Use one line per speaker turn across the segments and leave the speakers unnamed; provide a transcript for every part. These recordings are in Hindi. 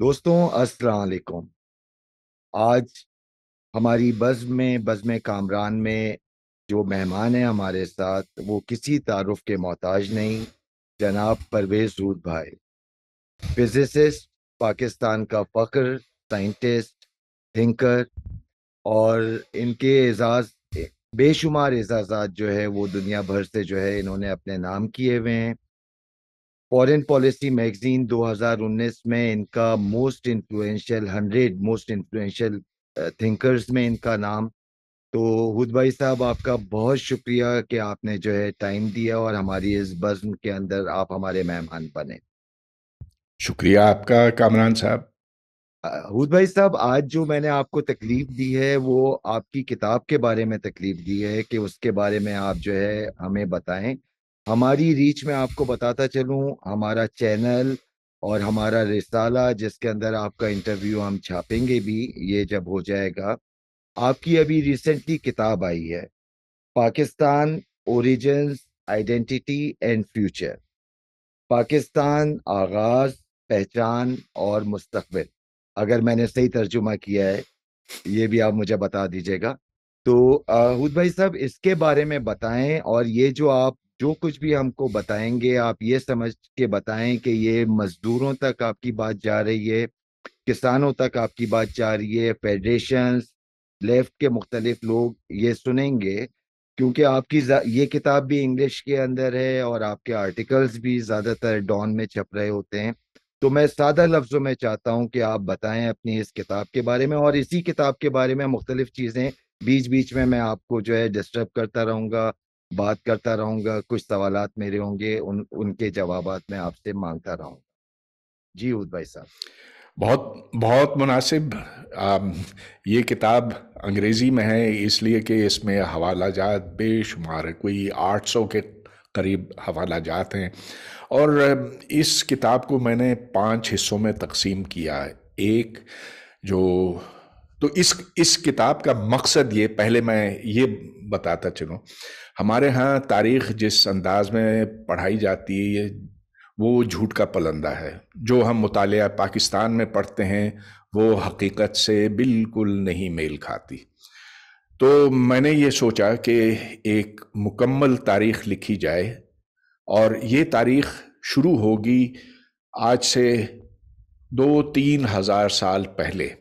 दोस्तों असलकुम आज हमारी बज़ में बज़म कामरान में जो मेहमान हैं हमारे साथ वो किसी तारफ़ के मोहताज नहीं जनाब परवेज़ रूद भाई फिजिसिस्ट पाकिस्तान का फ़ख्र साइंटिस्ट थिंकर और इनके एजाज बेशुमार एजाजात जो है वो दुनिया भर से जो है इन्होंने अपने नाम किए हुए हैं फॉरेन पॉलिसी मैगजीन 2019 में इनका most influential hundred most influential thinkers में इनका नाम तो हुद भाई साहब आपका बहुत शुक्रिया कि आपने जो है टाइम दिया और हमारी इस बज्म के अंदर आप हमारे मेहमान बने
शुक्रिया आपका
कामरान साहब हूद भाई साहब आज जो मैंने आपको तकलीफ दी है वो आपकी किताब के बारे में तकलीफ दी है कि उसके बारे में आप जो है हमें बताएं हमारी रीच में आपको बताता चलूँ हमारा चैनल और हमारा रिसाला जिसके अंदर आपका इंटरव्यू हम छापेंगे भी ये जब हो जाएगा आपकी अभी रिसेंटली किताब आई है Pakistan origin identity and future Pakistan आगाज पहचान और मुस्तबिल अगर मैंने सही तर्जुमा किया है ये भी आप मुझे बता दीजिएगा तो हूद भाई साहब इसके बारे में बताएं और ये जो आप जो कुछ भी हमको बताएंगे आप ये समझ के बताएं कि ये मजदूरों तक आपकी बात जा रही है किसानों तक आपकी बात जा रही है फेडरेशन लेफ्ट के मुख्तलिफ लोग ये सुनेंगे क्योंकि आपकी ये किताब भी इंग्लिश के अंदर है और आपके आर्टिकल्स भी ज़्यादातर डॉन में छप रहे होते हैं तो मैं सादा लफ्ज़ों में चाहता हूँ कि आप बताएं अपनी इस किताब के बारे में और इसी किताब के बारे में मुख्तलिफ चीज़ें बीच बीच में मैं आपको जो है डिस्टर्ब करता रहूंगा बात करता रहूँगा कुछ सवाल मेरे होंगे उन उनके जवाब मैं आपसे मांगता रहूँगा जी उद भाई साहब
बहुत बहुत मुनासिब ये किताब अंग्रेज़ी में है इसलिए कि इसमें हवाला जात बेशुमार कोई 800 के करीब हवाला जात हैं और इस किताब को मैंने पांच हिस्सों में तकसीम किया है एक जो तो इस इस किताब का मकसद ये पहले मैं ये बताता चलूँ हमारे यहाँ तारीख जिस अंदाज में पढ़ाई जाती है वो झूठ का पलंदा है जो हम मुताल पाकिस्तान में पढ़ते हैं वो हकीकत से बिल्कुल नहीं मेल खाती तो मैंने ये सोचा कि एक मुकम्मल तारीख लिखी जाए और ये तारीख शुरू होगी आज से दो तीन हज़ार साल पहले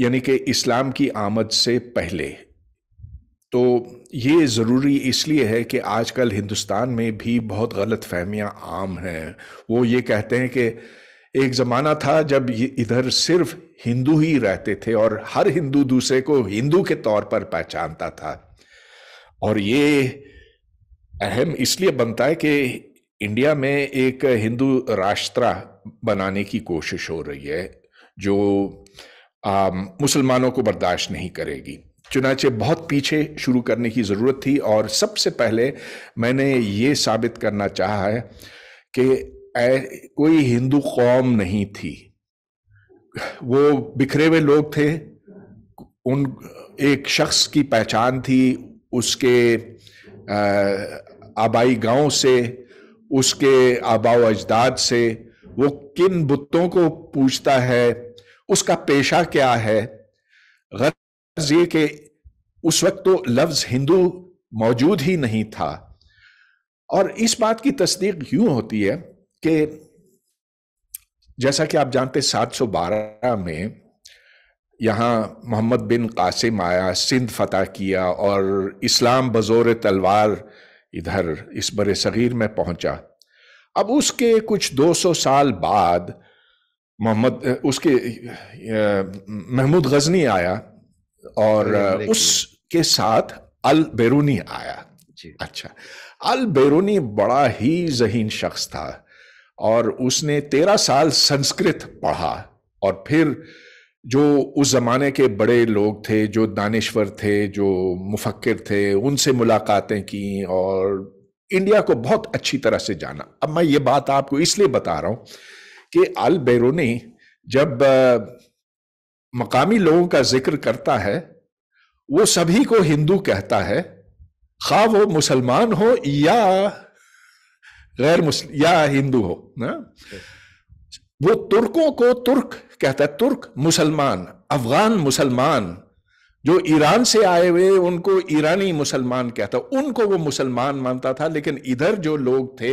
यानी कि इस्लाम की आमद से पहले तो ये ज़रूरी इसलिए है कि आजकल हिंदुस्तान में भी बहुत गलत फहमियाँ आम हैं वो ये कहते हैं कि एक ज़माना था जब इधर सिर्फ हिंदू ही रहते थे और हर हिंदू दूसरे को हिंदू के तौर पर पहचानता था और ये अहम इसलिए बनता है कि इंडिया में एक हिंदू राष्ट्र बनाने की कोशिश हो रही है जो मुसलमानों को बर्दाश्त नहीं करेगी चुनाचे बहुत पीछे शुरू करने की ज़रूरत थी और सबसे पहले मैंने ये साबित करना चाहा है कि कोई हिंदू कौम नहीं थी वो बिखरे हुए लोग थे उन एक शख्स की पहचान थी उसके आबाई गांव से उसके आबाओ अजदाद से वो किन बुतों को पूछता है उसका पेशा क्या है गर्ज ये कि उस वक्त तो लफ्ज हिंदू मौजूद ही नहीं था और इस बात की तस्दीक यूं होती है कि जैसा कि आप जानते 712 में यहाँ मोहम्मद बिन कासिम आया सिंध फतह किया और इस्लाम बज़ोर तलवार इधर इस बर सग़ीर में पहुंचा अब उसके कुछ 200 साल बाद मोहम्मद उसके महमूद गजनी आया और उसके साथ अल बेरूनी आया अच्छा अल बेरूनी बड़ा ही जहीन शख्स था और उसने तेरह साल संस्कृत पढ़ा और फिर जो उस ज़माने के बड़े लोग थे जो दानश्वर थे जो मुफक्र थे उनसे मुलाकातें की और इंडिया को बहुत अच्छी तरह से जाना अब मैं ये बात आपको इसलिए बता रहा हूँ कि अल बैरूनी जब मकामी लोगों का जिक्र करता है वो सभी को हिंदू कहता है खा वो मुसलमान हो या गैर मुस्लिम या हिंदू हो ना वो तुर्कों को तुर्क कहता है तुर्क मुसलमान अफगान मुसलमान जो ईरान से आए हुए उनको ईरानी मुसलमान कहता उनको वो मुसलमान मानता था लेकिन इधर जो लोग थे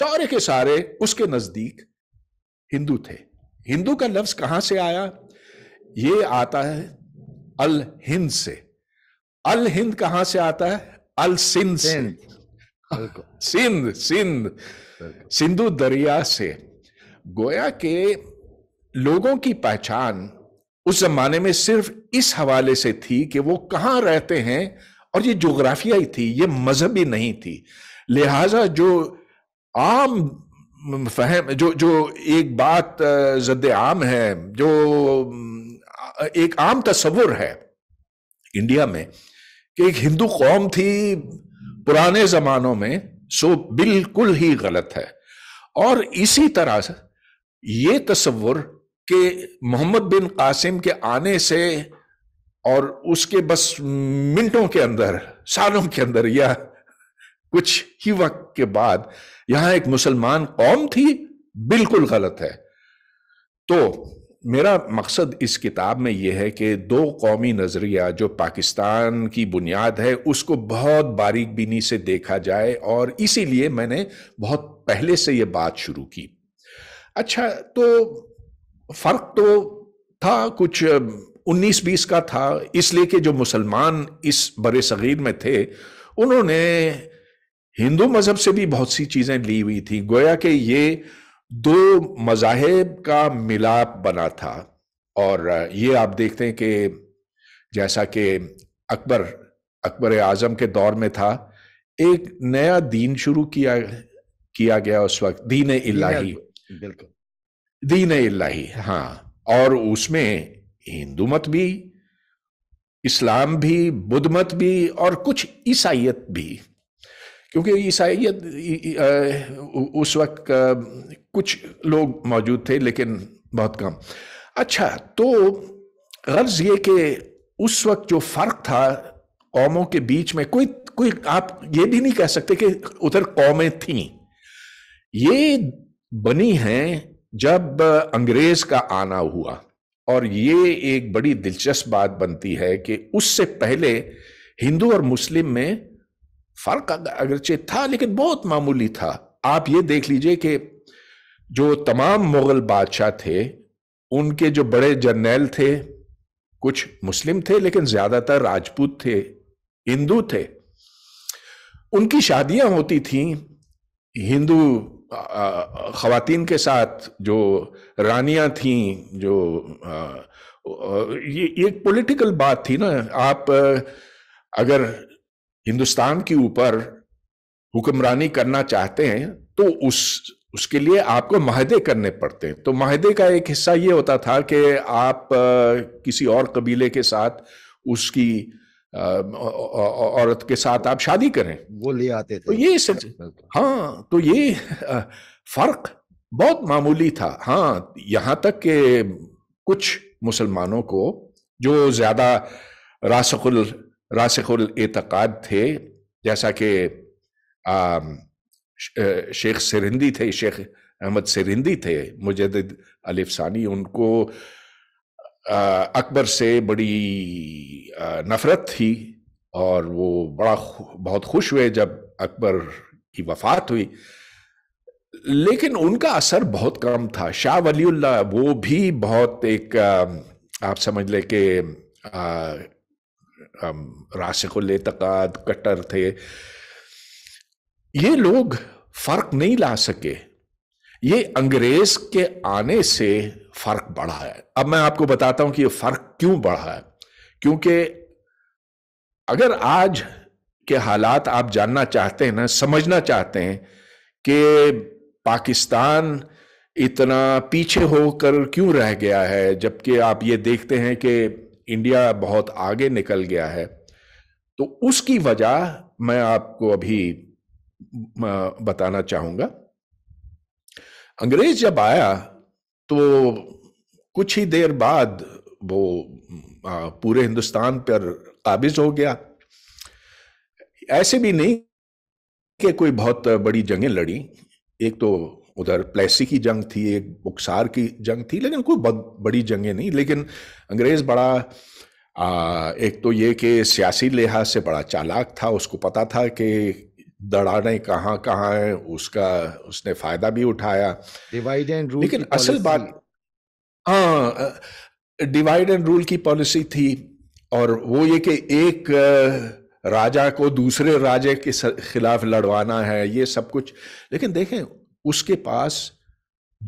सारे के सारे उसके नजदीक हिंदू थे हिंदू का लफ्ज कहां से आया ये आता है अल हिंद से अल हिंद कहां से आता है अल सिंध से सिंध सिंध सिंधु दरिया से गोया के लोगों की पहचान उस जमाने में सिर्फ इस हवाले से थी कि वो कहां रहते हैं और ये जोग्राफियाई थी ये मजहबी नहीं थी लिहाजा जो आम फहम जो जो एक बात जद आम है जो एक आम तस्वुर है इंडिया में कि एक हिंदू कौम थी पुराने ज़मानों में सो बिल्कुल ही गलत है और इसी तरह से ये तस्वुर कि मोहम्मद बिन कासिम के आने से और उसके बस मिनटों के अंदर सालों के अंदर या कुछ ही वक्त के बाद यहां एक मुसलमान कौम थी बिल्कुल गलत है तो मेरा मकसद इस किताब में यह है कि दो कौमी नज़रिया जो पाकिस्तान की बुनियाद है उसको बहुत बारीक बीनी से देखा जाए और इसीलिए मैंने बहुत पहले से ये बात शुरू की अच्छा तो फ़र्क तो था कुछ उन्नीस बीस का था इसलिए कि जो मुसलमान इस बर सग़ीर में थे उन्होंने हिंदू मजहब से भी बहुत सी चीजें ली हुई थी गोया कि ये दो मजाहब का मिलाप बना था और ये आप देखते हैं कि जैसा कि अकबर अकबर आजम के दौर में था एक नया दीन शुरू किया किया गया उस वक्त दीन इलाही बिल्कुल दीन इलाही हाँ और उसमें हिंदू मत भी इस्लाम भी बुद्ध मत भी और कुछ ईसाइत भी क्योंकि ईसाइत उस वक्त कुछ लोग मौजूद थे लेकिन बहुत कम अच्छा तो गर्ज ये कि उस वक्त जो फ़र्क था कौमों के बीच में कोई कोई आप ये भी नहीं कह सकते कि उधर कौमें थीं ये बनी हैं जब अंग्रेज़ का आना हुआ और ये एक बड़ी दिलचस्प बात बनती है कि उससे पहले हिंदू और मुस्लिम में फर्क अगरचे था लेकिन बहुत मामूली था आप ये देख लीजिए कि जो तमाम मुगल बादशाह थे उनके जो बड़े जर्नैल थे कुछ मुस्लिम थे लेकिन ज्यादातर राजपूत थे हिंदू थे उनकी शादियां होती थीं हिंदू खातन के साथ जो रानियां थीं जो आ, ये एक पॉलिटिकल बात थी ना आप अगर हिंदुस्तान के ऊपर हुक्मरानी करना चाहते हैं तो उस उसके लिए आपको माहदे करने पड़ते हैं तो माहदे का एक हिस्सा ये होता था कि आप किसी और कबीले के साथ उसकी औरत के साथ आप शादी करें वो ले आते थे तो ये सच हाँ, हाँ तो ये फर्क बहुत मामूली था हाँ यहाँ तक के कुछ मुसलमानों को जो ज्यादा रासकुल रासखुल एतक़ाद थे जैसा कि शेख सिरहिंदी थे शेख अहमद सिरहिंदी थे मुजद अलिफ सानी उनको अकबर से बड़ी नफरत थी और वो बड़ा बहुत खुश हुए जब अकबर की वफात हुई लेकिन उनका असर बहुत कम था शाह वली वो भी बहुत एक आप समझ लें कि राशिक लेतकाद कट्टर थे ये लोग फर्क नहीं ला सके ये अंग्रेज के आने से फर्क बढ़ा है अब मैं आपको बताता हूं कि ये फर्क क्यों बढ़ा है क्योंकि अगर आज के हालात आप जानना चाहते हैं ना समझना चाहते हैं कि पाकिस्तान इतना पीछे होकर क्यों रह गया है जबकि आप ये देखते हैं कि इंडिया बहुत आगे निकल गया है तो उसकी वजह मैं आपको अभी बताना चाहूंगा अंग्रेज जब आया तो कुछ ही देर बाद वो पूरे हिंदुस्तान पर काबिज हो गया ऐसे भी नहीं कि कोई बहुत बड़ी जंगें लड़ी एक तो उधर प्लेसी की जंग थी एक बुक्सार की जंग थी लेकिन कोई बड़ी जंगें नहीं लेकिन अंग्रेज़ बड़ा आ, एक तो ये कि सियासी लिहाज से बड़ा चालाक था उसको पता था कि दड़ाने कहाँ कहाँ है उसका उसने फ़ायदा भी उठाया डिवाइड एंड रूल लेकिन असल बात हाँ डिवाइड एंड रूल की पॉलिसी थी और वो ये कि एक राजा को दूसरे राजे के खिलाफ लड़वाना है ये सब कुछ लेकिन देखें उसके पास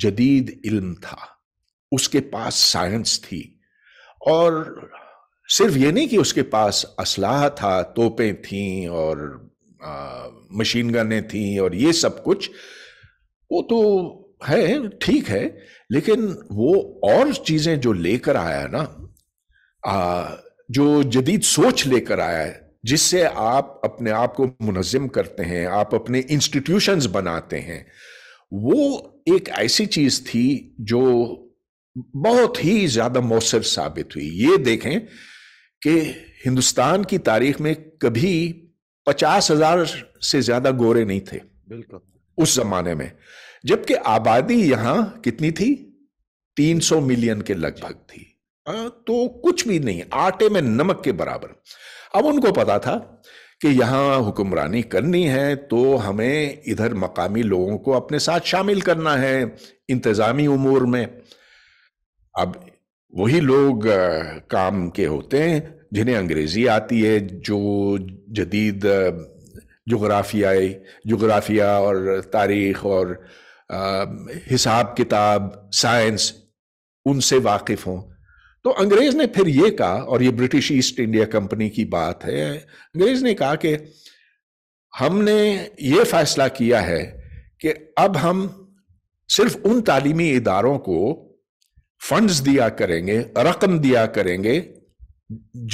जदीद इल्म था उसके पास साइंस थी और सिर्फ ये नहीं कि उसके पास असलाह था तोपें थीं और मशीन गनें थीं और ये सब कुछ वो तो है ठीक है लेकिन वो और चीज़ें जो लेकर आया ना आ, जो जदीद सोच लेकर आया है जिससे आप अपने आप को मुनज़म करते हैं आप अपने इंस्टीट्यूशंस बनाते हैं वो एक ऐसी चीज थी जो बहुत ही ज्यादा मौसर साबित हुई ये देखें कि हिंदुस्तान की तारीख में कभी पचास हजार से ज्यादा गोरे नहीं थे बिल्कुल उस जमाने में जबकि आबादी यहां कितनी थी 300 मिलियन के लगभग थी आ, तो कुछ भी नहीं आटे में नमक के बराबर अब उनको पता था कि यहाँ हुक्मरानी करनी है तो हमें इधर मकामी लोगों को अपने साथ शामिल करना है इंतज़ामी उमूर में अब वही लोग काम के होते हैं जिन्हें अंग्रेज़ी आती है जो जदीद जोग्राफियाई जोग्राफिया और तारीख़ और हिसाब किताब साइंस उनसे वाकिफ़ हों तो अंग्रेज ने फिर ये कहा और ये ब्रिटिश ईस्ट इंडिया कंपनी की बात है अंग्रेज ने कहा कि हमने ये फैसला किया है कि अब हम सिर्फ उन तालीमी इदारों को फंड्स दिया करेंगे रकम दिया करेंगे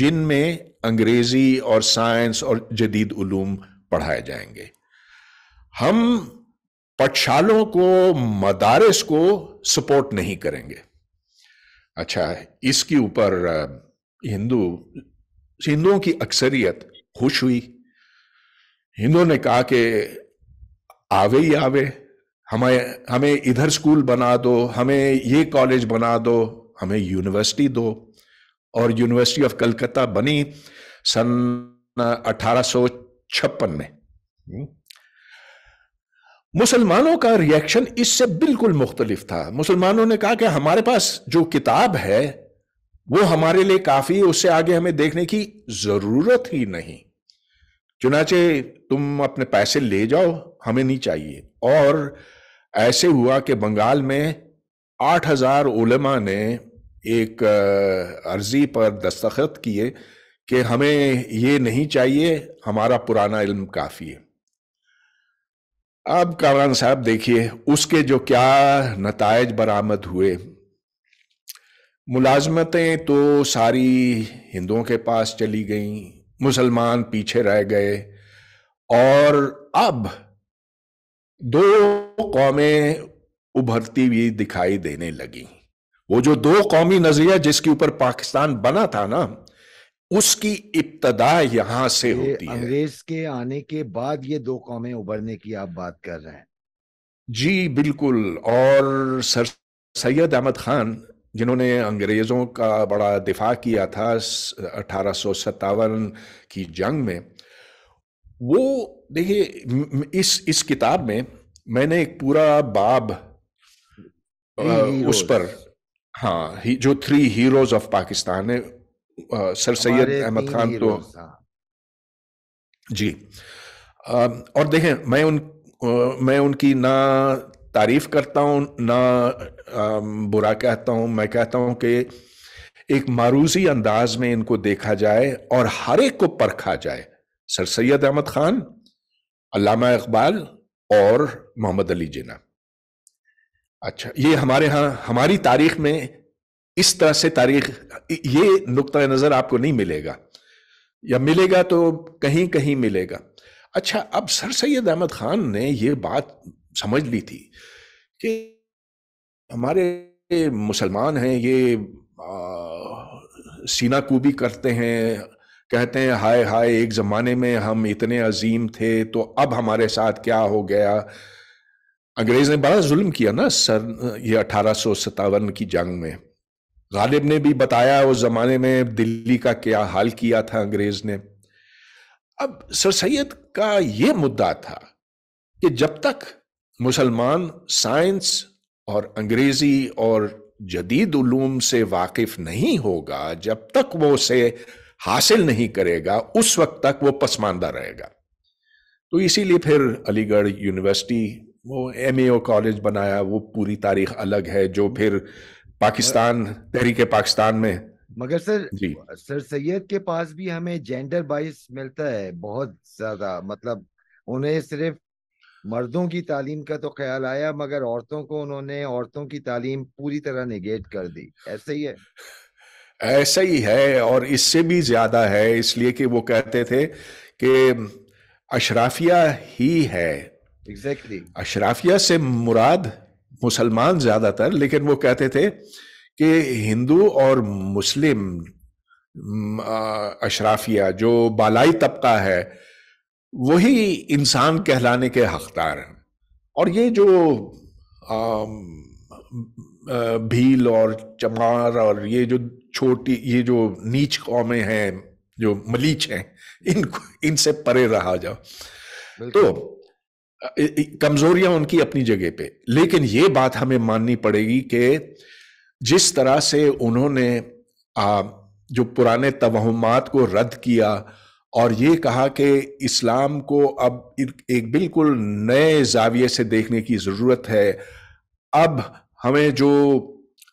जिनमें अंग्रेजी और साइंस और जदीद उलूम पढ़ाए जाएंगे हम पठशालों को मदारस को सपोर्ट नहीं करेंगे अच्छा इसके ऊपर हिंदू हिंदुओं की अक्सरियत खुश हुई हिंदुओं ने कहा कि आवे ही आवे हमें हमें इधर स्कूल बना दो हमें ये कॉलेज बना दो हमें यूनिवर्सिटी दो और यूनिवर्सिटी ऑफ कलकत्ता बनी सन अठारह में हम्म। मुसलमानों का रिएक्शन इससे बिल्कुल मुख्तलिफ था मुसलमानों ने कहा कि हमारे पास जो किताब है वो हमारे लिए काफी उससे आगे हमें देखने की जरूरत ही नहीं चुनाचे तुम अपने पैसे ले जाओ हमें नहीं चाहिए और ऐसे हुआ कि बंगाल में आठ हजार उलमा ने एक अर्जी पर दस्तखत किए कि हमें ये नहीं चाहिए हमारा पुराना इल्म काफ़ी है अब कारण साहब देखिए उसके जो क्या नतज बरामद हुए मुलाजमतें तो सारी हिंदुओं के पास चली गईं मुसलमान पीछे रह गए और अब दो कौमें उभरती हुई दिखाई देने लगी वो जो दो कौमी नजरिया जिसके ऊपर पाकिस्तान बना था ना उसकी इब्तदा यहां से होती है
अंग्रेज के आने के बाद ये दो कौमें उभरने की आप बात कर रहे हैं
जी बिल्कुल और सर सैयद अहमद खान जिन्होंने अंग्रेज़ों का बड़ा दिफा किया था अठारह की जंग में वो देखिए इस इस किताब में मैंने एक पूरा बाब आ, उस पर हाँ ही, जो थ्री हीरोज ऑफ पाकिस्तान है सर सैयद अहमद खान तो जी आ, और देखें मैं उन आ, मैं उनकी ना तारीफ करता हूँ ना आ, बुरा कहता हूँ मैं कहता हूँ कि एक मारूजी अंदाज में इनको देखा जाए और हर एक को परखा जाए सर सैयद अहमद खान अलामा इकबाल और मोहम्मद अली जिना अच्छा ये हमारे यहाँ हमारी तारीख में इस तरह से तारीख ये नुकता नज़र आपको नहीं मिलेगा या मिलेगा तो कहीं कहीं मिलेगा अच्छा अब सर सैद अहमद ख़ान ने ये बात समझ ली थी कि हमारे मुसलमान हैं ये सीनाकूबी करते हैं कहते हैं हाय हाय एक ज़माने में हम इतने अजीम थे तो अब हमारे साथ क्या हो गया अंग्रेज़ ने बड़ा जुल्म किया ना सर ये अठारह की जंग में गालिब ने भी बताया उस ज़माने में दिल्ली का क्या हाल किया था अंग्रेज ने अब सर सैद का यह मुद्दा था कि जब तक मुसलमान साइंस और अंग्रेज़ी और जदीद उलूम से वाकिफ नहीं होगा जब तक वो उसे हासिल नहीं करेगा उस वक्त तक वो पसमानदा रहेगा तो इसीलिए फिर अलीगढ़ यूनिवर्सिटी वो एम कॉलेज बनाया वो पूरी तारीख अलग है जो फिर पाकिस्तान तहरीक पाकिस्तान में
मगर सर सर सैयद के पास भी हमें जेंडर बाइस मिलता है बहुत ज्यादा मतलब उन्हें सिर्फ मर्दों की तालीम का तो ख्याल आया मगर औरतों को उन्होंने औरतों की तालीम पूरी तरह निगेट कर दी ऐसा ही है
ऐसा ही है और इससे भी ज्यादा है इसलिए कि वो कहते थे कि अशराफिया ही है एग्जैक्टली exactly. अशराफिया से मुराद मुसलमान ज्यादातर लेकिन वो कहते थे कि हिंदू और मुस्लिम अशराफिया जो बालाई तबका है वही इंसान कहलाने के हकदार हैं और ये जो आ, भील और चमार और ये जो छोटी ये जो नीच कौमें हैं जो मलीच हैं इनको इनसे परे रहा जाओ तो कमजोरियां उनकी अपनी जगह पे लेकिन ये बात हमें माननी पड़ेगी कि जिस तरह से उन्होंने आ, जो पुराने तवहमात को रद्द किया और ये कहा कि इस्लाम को अब एक बिल्कुल नए जाविये से देखने की ज़रूरत है अब हमें जो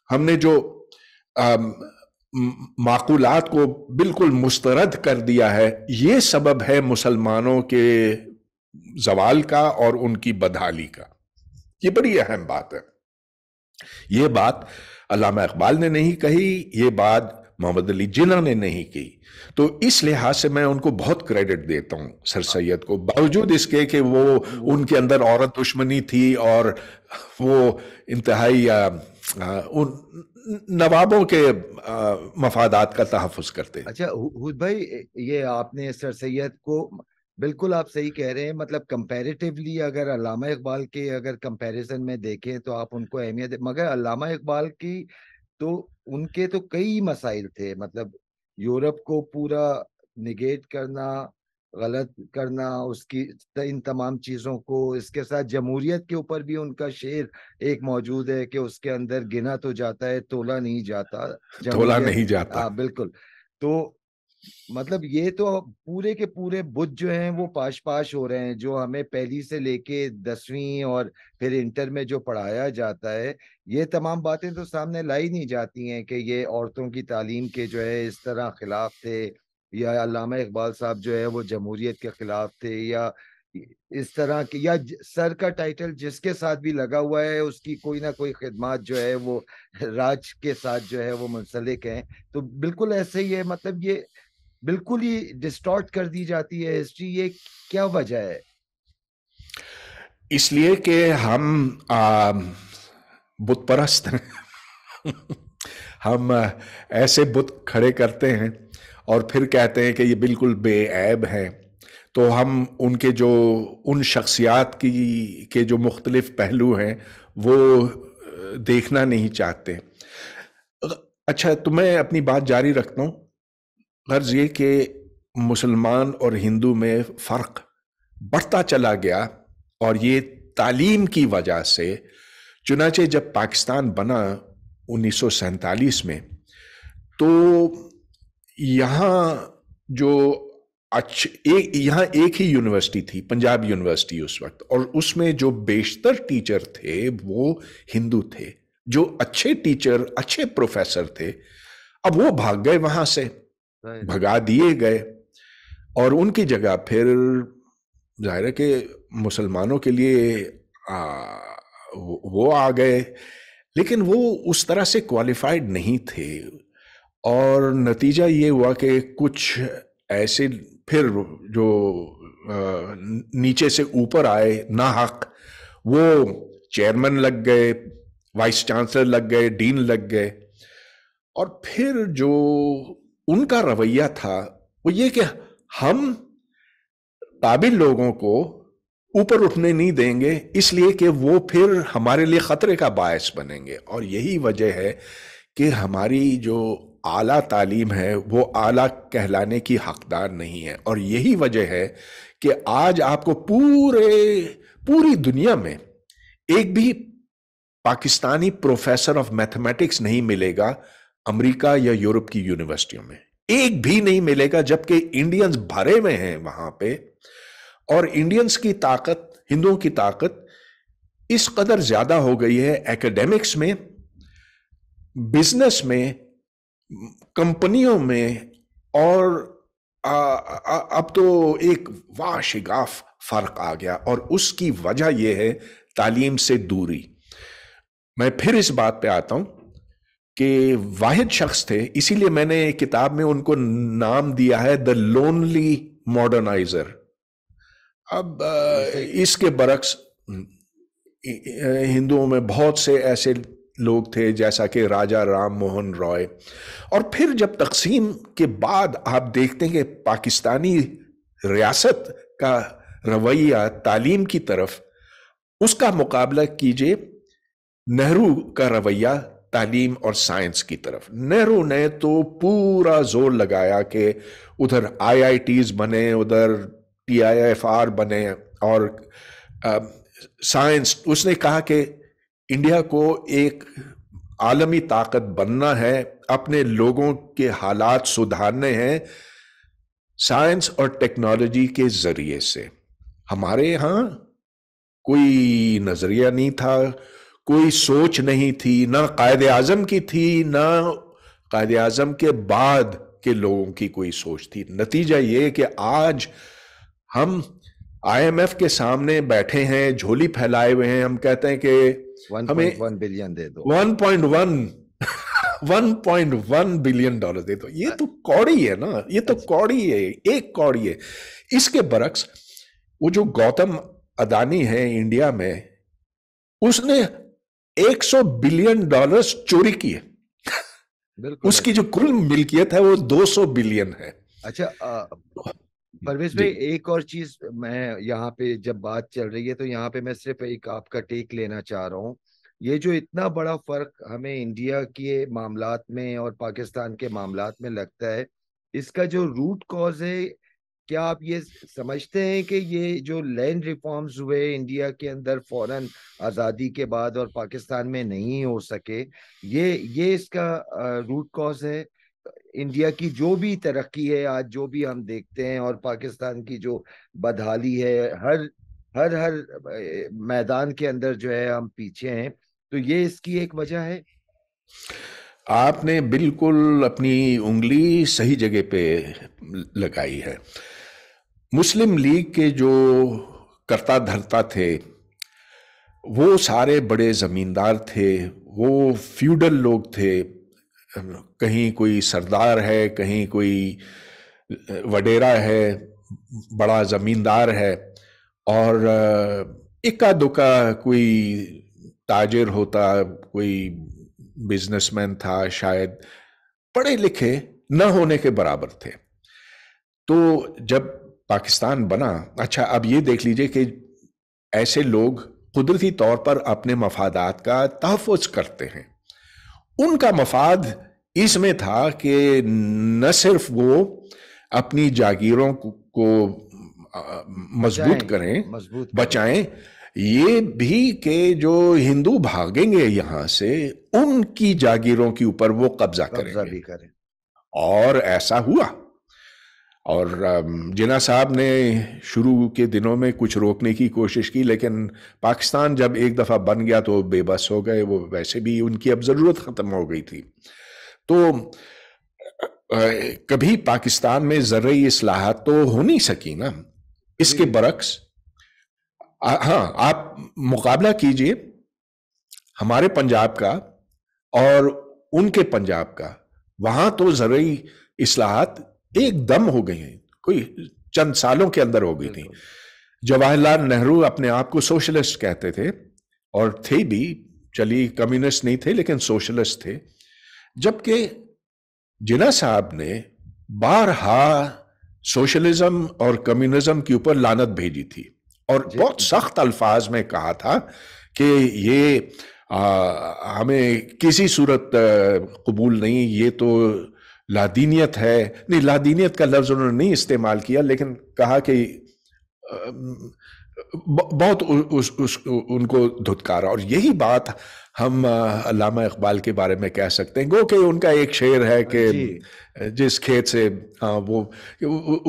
हमने जो माक़ूलत माकूलात को बिल्कुल मुस्तरद कर दिया है ये सबब है मुसलमानों के जवाल का और उनकी बदहाली का ये बड़ी अहम बात है ये बात अलामा इकबाल ने नहीं कही ये बात मोहम्मद अली जिना ने नहीं की तो इस लिहाज से मैं उनको बहुत क्रेडिट देता हूँ सर सैयद को बावजूद इसके कि वो उनके अंदर औरत दुश्मनी थी और वो इंतहाई उन नवाबों के मफादात का तहफ़ करते
अच्छा भाई ये आपने सर सैयद को बिल्कुल आप सही कह रहे हैं मतलब कंपैरेटिवली अगर अलामा इकबाल के अगर कंपैरिजन में देखें तो आप उनको अहमियत मगर अलामा इकबाल की तो उनके तो कई मसाइल थे मतलब यूरोप को पूरा निगेट करना गलत करना उसकी इन तमाम चीज़ों को इसके साथ जमहूरियत के ऊपर भी उनका शेर एक मौजूद है कि उसके अंदर गिना तो जाता है तोला नहीं जाता तोला नहीं जाता आ, हाँ, बिल्कुल तो मतलब ये तो पूरे के पूरे बुद्ध जो हैं वो पाश पाश हो रहे हैं जो हमें पहली से लेके दसवीं और फिर इंटर में जो पढ़ाया जाता है ये तमाम बातें तो सामने लाई नहीं जाती हैं कि ये औरतों की तालीम के जो है इस तरह खिलाफ थे या अलामा इकबाल साहब जो है वो जमहूरियत के खिलाफ थे या इस तरह के या सर का टाइटल जिसके साथ भी लगा हुआ है उसकी कोई ना कोई खिदमत जो है वो राज के साथ जो है वो मुंसलिक है तो बिल्कुल ऐसे ही है मतलब ये बिल्कुल ही डिस्टॉर्ट कर दी जाती है हिस्ट्री ये क्या वजह है
इसलिए कि हम बुतपरस्त हैं हम ऐसे बुत खड़े करते हैं और फिर कहते हैं कि ये बिल्कुल बेऐब हैं तो हम उनके जो उन शख्सियात की के जो मुख्तलिफ पहलू हैं वो देखना नहीं चाहते अच्छा तो मैं अपनी बात जारी रखता हूँ गर्ज ये कि मुसलमान और हिंदू में फ़र्क बढ़ता चला गया और ये तालीम की वजह से चुनाचे जब पाकिस्तान बना उन्नीस में तो यहाँ जो अच्छ एक यहाँ एक ही यूनिवर्सिटी थी पंजाब यूनिवर्सिटी उस वक्त और उसमें जो बेशतर टीचर थे वो हिंदू थे जो अच्छे टीचर अच्छे प्रोफेसर थे अब वो भाग गए वहाँ से भगा दिए गए और उनकी जगह फिर जाहिर है कि मुसलमानों के लिए आ, वो आ गए लेकिन वो उस तरह से क्वालिफाइड नहीं थे और नतीजा ये हुआ कि कुछ ऐसे फिर जो नीचे से ऊपर आए ना हक वो चेयरमैन लग गए वाइस चांसलर लग गए डीन लग गए और फिर जो उनका रवैया था वो ये कि हम काबिल लोगों को ऊपर उठने नहीं देंगे इसलिए कि वो फिर हमारे लिए ख़तरे का बायस बनेंगे और यही वजह है कि हमारी जो आला तालीम है वो आला कहलाने की हकदार नहीं है और यही वजह है कि आज आपको पूरे पूरी दुनिया में एक भी पाकिस्तानी प्रोफेसर ऑफ मैथमेटिक्स नहीं मिलेगा अमेरिका या यूरोप की यूनिवर्सिटियों में एक भी नहीं मिलेगा जबकि इंडियंस भरे में हैं वहां पे और इंडियंस की ताकत हिंदुओं की ताकत इस कदर ज्यादा हो गई है एकेडमिक्स में बिजनेस में कंपनियों में और आ, आ, अब तो एक वाशिगाफ फर्क आ गया और उसकी वजह यह है तालीम से दूरी मैं फिर इस बात पे आता हूं के वाहिद शख्स थे इसीलिए मैंने किताब में उनको नाम दिया है द लोनली मॉडर्नाइजर अब इसके बरक्स हिंदुओं में बहुत से ऐसे लोग थे जैसा कि राजा राम मोहन रॉय और फिर जब तकसीम के बाद आप देखते हैं कि पाकिस्तानी रियासत का रवैया तालीम की तरफ उसका मुकाबला कीजिए नेहरू का रवैया तालीम और साइंस की तरफ नेहरू ने तो पूरा जोर लगाया कि उधर आईआईटीज बने उधर टीआईएफआर बने और साइंस उसने कहा कि इंडिया को एक आलमी ताकत बनना है अपने लोगों के हालात सुधारने हैं साइंस और टेक्नोलॉजी के ज़रिए से हमारे यहाँ कोई नज़रिया नहीं था कोई सोच नहीं थी ना कायद आजम की थी ना कायद आजम के बाद के लोगों की कोई सोच थी नतीजा ये कि आज हम आईएमएफ के सामने बैठे हैं झोली फैलाए हुए हैं हम कहते हैं कि हमें वन बिलियन दे दो one point one one point one billion dollar दे दो ये तो कौड़ी है ना ये तो अच्छा। कौड़ी है एक कौड़ी है इसके बरक्स वो जो गौतम अदानी है इंडिया में उसने 100 बिलियन डॉलर्स चोरी किए उसकी जो कुल मिल्कियत है वो 200 बिलियन है
अच्छा परवेश भाई एक और चीज मैं यहाँ पे जब बात चल रही है तो यहाँ पे मैं सिर्फ एक आपका टेक लेना चाह रहा हूँ ये जो इतना बड़ा फर्क हमें इंडिया के मामलात में और पाकिस्तान के मामलात में लगता है इसका जो रूट कॉज है क्या आप ये समझते हैं कि ये जो लैंड रिफॉर्म्स हुए इंडिया के अंदर फौरन आज़ादी के बाद और पाकिस्तान में नहीं हो सके ये ये इसका रूट कॉज है इंडिया की जो भी तरक्की है आज जो भी हम देखते हैं और पाकिस्तान की जो बदहाली है हर हर हर मैदान के अंदर जो है हम पीछे हैं तो ये इसकी एक वजह है
आपने बिल्कुल अपनी उंगली सही जगह पे लगाई है मुस्लिम लीग के जो करता धरता थे वो सारे बड़े ज़मींदार थे वो फ्यूडल लोग थे कहीं कोई सरदार है कहीं कोई वडेरा है बड़ा ज़मींदार है और इक्का दुक्का कोई ताजिर होता कोई बिजनेसमैन था शायद पढ़े लिखे न होने के बराबर थे तो जब पाकिस्तान बना अच्छा अब ये देख लीजिए कि ऐसे लोग कुदरती तौर पर अपने मफादात का तहफ़ करते हैं उनका मफाद इसमें था कि न सिर्फ वो अपनी जागीरों को मजबूत करें मजबूत बचाएं ये भी के जो हिंदू भागेंगे यहां से उनकी जागीरों के ऊपर वो कब्जा करें, करें और ऐसा हुआ और जिना साहब ने शुरू के दिनों में कुछ रोकने की कोशिश की लेकिन पाकिस्तान जब एक दफ़ा बन गया तो बेबस हो गए वो वैसे भी उनकी अब ज़रूरत ख़त्म हो गई थी तो कभी पाकिस्तान में ज़रूरी असलाहत तो हो नहीं सकी ना इसके बरक्स हाँ आप मुकाबला कीजिए हमारे पंजाब का और उनके पंजाब का वहाँ तो ज़रूरी असलाहत एकदम हो गई हैं कोई चंद सालों के अंदर हो गई थी जवाहरलाल नेहरू अपने आप को सोशलिस्ट कहते थे और थे भी चलिए कम्युनिस्ट नहीं थे लेकिन सोशलिस्ट थे जबकि जिना साहब ने बारहा सोशलिज्म और कम्युनिज्म के ऊपर लानत भेजी थी और बहुत सख्त अल्फाज में कहा था कि ये आ, हमें किसी सूरत कबूल नहीं ये तो लादीनियत है नहीं लादीनियत का लफ्ज़ उन्होंने नहीं इस्तेमाल किया लेकिन कहा कि बहुत उस, उस उनको धुतकारा और यही बात हम अलामा इकबाल के बारे में कह सकते हैं गो कि उनका एक शेर है कि जिस खेत से हाँ वो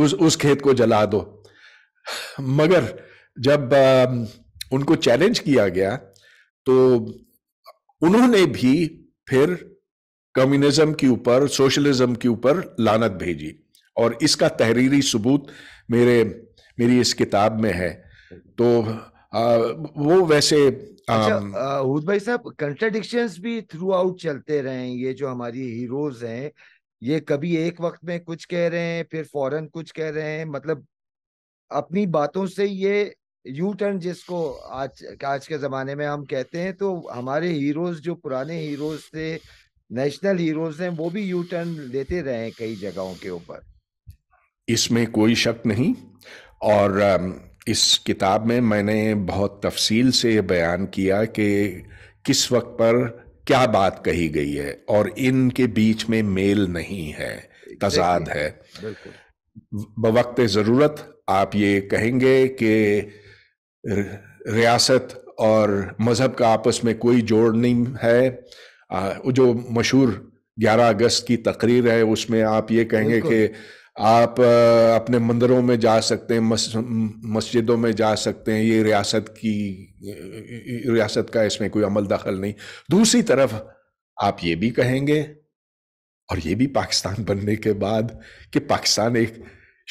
उस उस खेत को जला दो मगर जब उनको चैलेंज किया गया तो उन्होंने भी फिर कम्युनिज्म के ऊपर सोशलिज्म के ऊपर लानत भेजी और इसका तहरीरी सबूत मेरे मेरी इस किताब में है तो आ, वो वैसे अच्छा,
भाई साहब कंट्राडिक्शंस भी थ्रू आउट चलते रहे ये जो हमारी हीरोज हैं ये कभी एक वक्त में कुछ कह रहे हैं फिर फौरन कुछ कह रहे हैं मतलब अपनी बातों से ये यू टर्न जिसको आज आज के जमाने में हम कहते हैं तो हमारे हीरोज जो पुराने हीरोज थे नेशनल हीरोज हैं वो भी यू टर्न लेते रहे हैं कई जगहों के ऊपर
इसमें कोई शक नहीं और इस किताब में मैंने बहुत तफसील से बयान किया कि किस वक्त पर क्या बात कही गई है और इनके बीच में मेल नहीं है तजाद है बवक्त ज़रूरत आप ये कहेंगे कि रियासत और मज़हब का आपस में कोई जोड़ नहीं है जो मशहूर 11 अगस्त की तकरीर है उसमें आप ये कहेंगे कि आप अपने मंदिरों में जा सकते हैं मस्जिदों में जा सकते हैं ये रियासत की रियासत का इसमें कोई अमल दखल नहीं दूसरी तरफ आप ये भी कहेंगे और ये भी पाकिस्तान बनने के बाद कि पाकिस्तान एक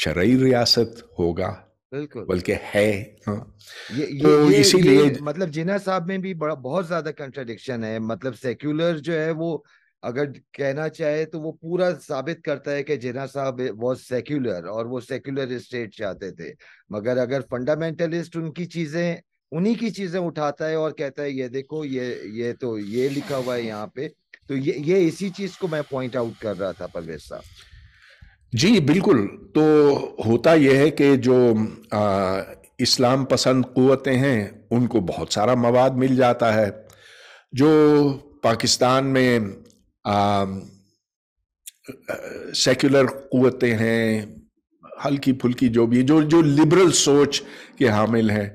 शरा रियासत होगा बल्कि है ये, हाँ।
ये, तो ये, इसीलिए ये, मतलब जिना साहब में भी बड़ा बहुत ज्यादा कंट्राडिक्शन है मतलब सेक्युलर जो है वो अगर कहना चाहे तो वो पूरा साबित करता है कि जिना साहब वो सेक्युलर और वो सेक्युलर स्टेट चाहते थे मगर अगर फंडामेंटलिस्ट उनकी चीजें उन्हीं की चीजें उठाता है और कहता है ये देखो ये ये तो ये लिखा हुआ है यहाँ पे तो ये ये इसी चीज को मैं पॉइंट आउट कर रहा था परवेज साहब
जी बिल्कुल तो होता यह है कि जो आ, इस्लाम पसंद क़वतें हैं उनको बहुत सारा मवाद मिल जाता है जो पाकिस्तान में आ, सेक्युलर क़वतें हैं हल्की फुल्की जो भी जो जो लिबरल सोच के हामिल हैं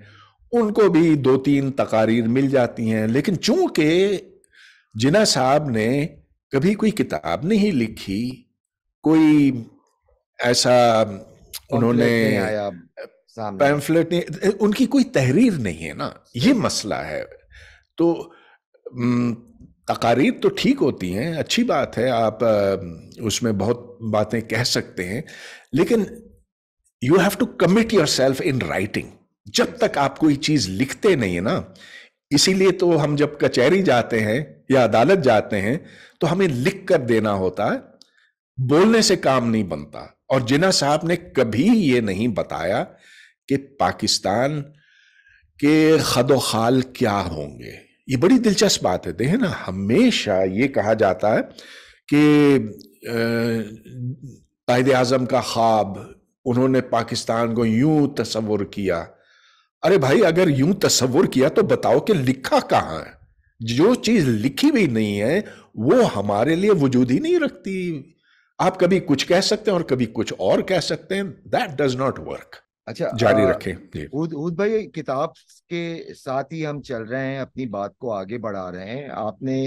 उनको भी दो तीन तकारीर मिल जाती हैं लेकिन चूंकि जिना साहब ने कभी कोई किताब नहीं लिखी कोई ऐसा उन्होंने पैम्फलेट नहीं उनकी कोई तहरीर नहीं है ना ये मसला है तो तकारीर तो ठीक होती हैं अच्छी बात है आप उसमें बहुत बातें कह सकते हैं लेकिन you have to commit yourself in writing जब तक आप कोई चीज लिखते नहीं है ना इसीलिए तो हम जब कचहरी जाते हैं या अदालत जाते हैं तो हमें लिख कर देना होता है बोलने से काम नहीं बनता और जिना साहब ने कभी ये नहीं बताया कि पाकिस्तान के खदोखाल क्या होंगे ये बड़ी दिलचस्प बात है देखे ना हमेशा ये कहा जाता है कि कायद आजम का ख्वाब उन्होंने पाकिस्तान को यूं तस्वुर किया अरे भाई अगर यूं तस्वुर किया तो बताओ कि लिखा कहाँ है जो चीज़ लिखी भी नहीं है वो हमारे लिए वजूद ही नहीं रखती आप कभी कुछ कह सकते हैं और कभी कुछ और कह सकते हैं दैट डज नॉट वर्क अच्छा जारी आ,
उद भाई किताब के साथ ही हम चल रहे हैं अपनी बात को आगे बढ़ा रहे हैं आपने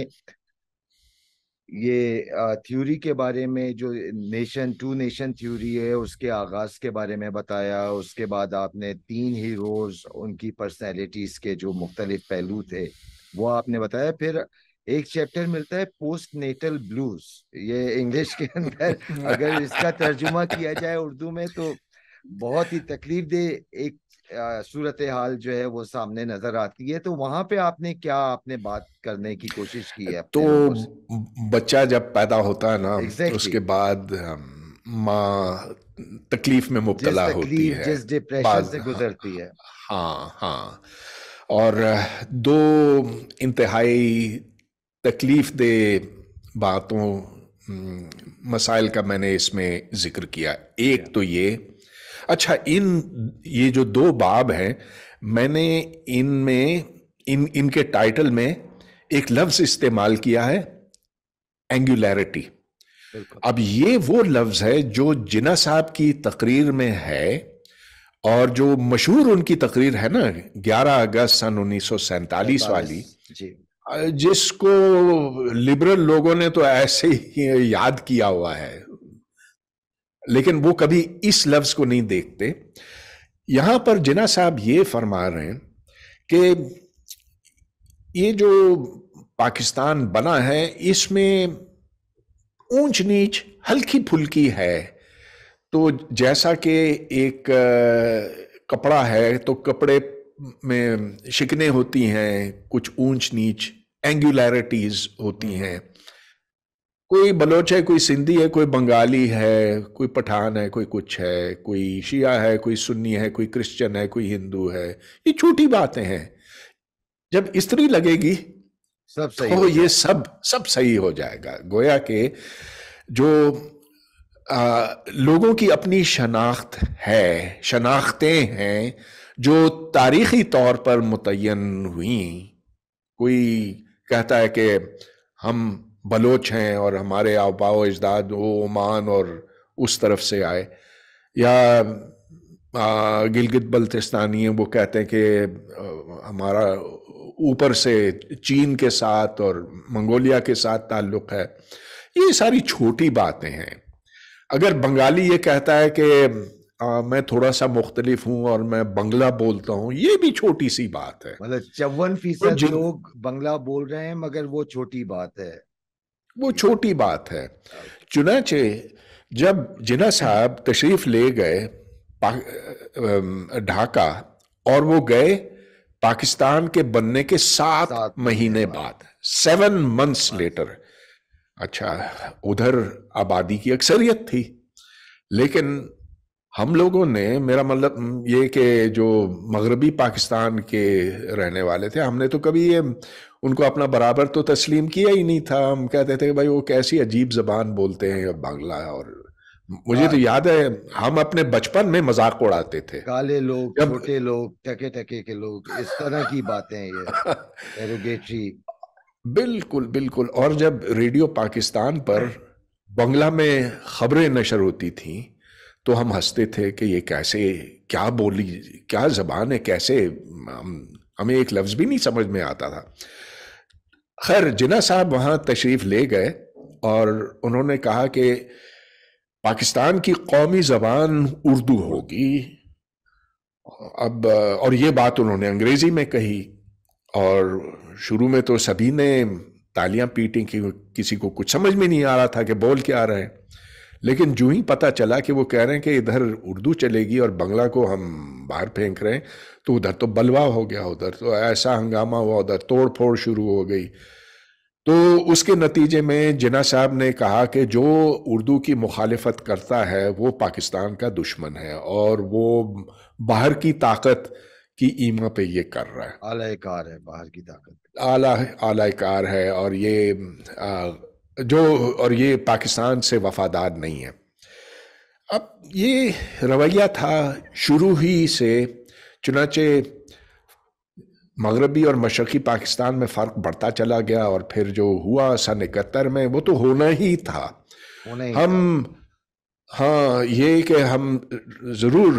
ये थ्योरी के बारे में जो नेशन टू नेशन थ्योरी है उसके आगाज के बारे में बताया उसके बाद आपने तीन हीरोज उनकी पर्सनैलिटीज के जो मुख्तलिफ पहलू थे वो आपने बताया फिर एक चैप्टर मिलता है पोस्ट नेटल ब्लूज ये इंग्लिश के अंदर अगर इसका तर्जुमा किया जाए उर्दू में तो बहुत ही तकलीफ दे एक सूरत हाल जो है वो सामने नजर आती है तो वहां पे आपने क्या आपने बात करने की कोशिश की
है तो बच्चा जब पैदा होता है ना तो exactly. उसके बाद माँ तकलीफ में मुबतला होती है जिस डिप्रेशन से
गुजरती है
हाँ हाँ और दो इंतहाई तकलीफ दे बातों मसाइल का मैंने इसमें जिक्र किया एक तो ये अच्छा इन ये जो दो बाब हैं मैंने इनमें इन इनके टाइटल में एक लफ्ज़ इस्तेमाल किया है एंगुलरिटी अब ये वो लफ्ज़ है जो जिना साहब की तकरीर में है और जो मशहूर उनकी तकरीर है ना 11 अगस्त सन उन्नीस वाली जी जिसको लिबरल लोगों ने तो ऐसे ही याद किया हुआ है लेकिन वो कभी इस लफ्ज को नहीं देखते यहां पर जिना साहब ये फरमा रहे हैं कि ये जो पाकिस्तान बना है इसमें ऊंच नीच हल्की फुल्की है तो जैसा कि एक कपड़ा है तो कपड़े में शिकने होती हैं कुछ ऊंच नीच एंगुलरिटीज होती हम्म। हैं कोई बलोच है कोई सिंधी है कोई बंगाली है कोई पठान है कोई कुछ है कोई शिया है कोई सुन्नी है कोई क्रिश्चियन है कोई हिंदू है ये छोटी बातें हैं जब स्त्री लगेगी
सब सही तो ये
सब सब सही हो जाएगा गोया के जो आ, लोगों की अपनी शनाख्त है शनाख्तें हैं जो तारीखी तौर पर मुतन हुई कोई कहता है कि हम बलोच हैं और हमारे आबाओ अजदाद वो ओमान और उस तरफ से आए या गिलगित बल्तिस्तानी वो कहते हैं कि हमारा ऊपर से चीन के साथ और मंगोलिया के साथ ताल्लुक़ है ये सारी छोटी बातें हैं अगर बंगाली ये कहता है कि आ, हाँ, मैं थोड़ा सा मुख्तलिफ हूँ और मैं बंगला बोलता हूँ ये भी छोटी सी बात है मतलब
चौवन फीसद लोग बंगला बोल रहे हैं मगर वो छोटी बात है
वो छोटी बात है हाँ। चुनाचे जब जिना साहब तशरीफ ले गए ढाका और वो गए पाकिस्तान के बनने के सात, सात महीने बाद सेवन मंथ्स हाँ। लेटर अच्छा उधर आबादी की अक्सरियत थी लेकिन हम लोगों ने मेरा मतलब ये कि जो मगरबी पाकिस्तान के रहने वाले थे हमने तो कभी ये उनको अपना बराबर तो तस्लीम किया ही नहीं था हम कहते थे भाई वो कैसी अजीब ज़बान बोलते हैं बांग्ला और मुझे तो हाँ। याद है हम अपने बचपन में मजाक उड़ाते थे
काले लोग छोटे लोग टके टके के लोग इस तरह की बातें
ये बिल्कुल बिल्कुल और जब रेडियो पाकिस्तान पर हाँ। बंगला में खबरें नशर होती थी तो हम हंसते थे कि ये कैसे क्या बोली क्या ज़बान है कैसे हम हमें एक लफ्ज़ भी नहीं समझ में आता था खैर जिना साहब वहां तशरीफ़ ले गए और उन्होंने कहा कि पाकिस्तान की कौमी ज़बान उर्दू होगी अब और ये बात उन्होंने अंग्रेज़ी में कही और शुरू में तो सभी ने तालियां पीटी कि किसी को कुछ समझ में नहीं आ रहा था कि बोल क्या आ रहे हैं लेकिन जू ही पता चला कि वो कह रहे हैं कि इधर उर्दू चलेगी और बंगला को हम बाहर फेंक रहे हैं तो उधर तो बलवा हो गया उधर तो ऐसा हंगामा हुआ उधर तोड़ फोड़ शुरू हो गई तो उसके नतीजे में जिना साहब ने कहा कि जो उर्दू की मुखालफत करता है वो पाकिस्तान का दुश्मन है और वो बाहर की ताकत की ईमा पे ये कर रहा है आलाकार है बाहर की ताकत आला आलाकार है और ये आ, जो और ये पाकिस्तान से वफादार नहीं है अब ये रवैया था शुरू ही से चुनाचे मगरबी और मशरक़ी पाकिस्तान में फ़र्क बढ़ता चला गया और फिर जो हुआ सन इकहत्तर में वो तो होना ही था ही हम था। हाँ ये कि हम ज़रूर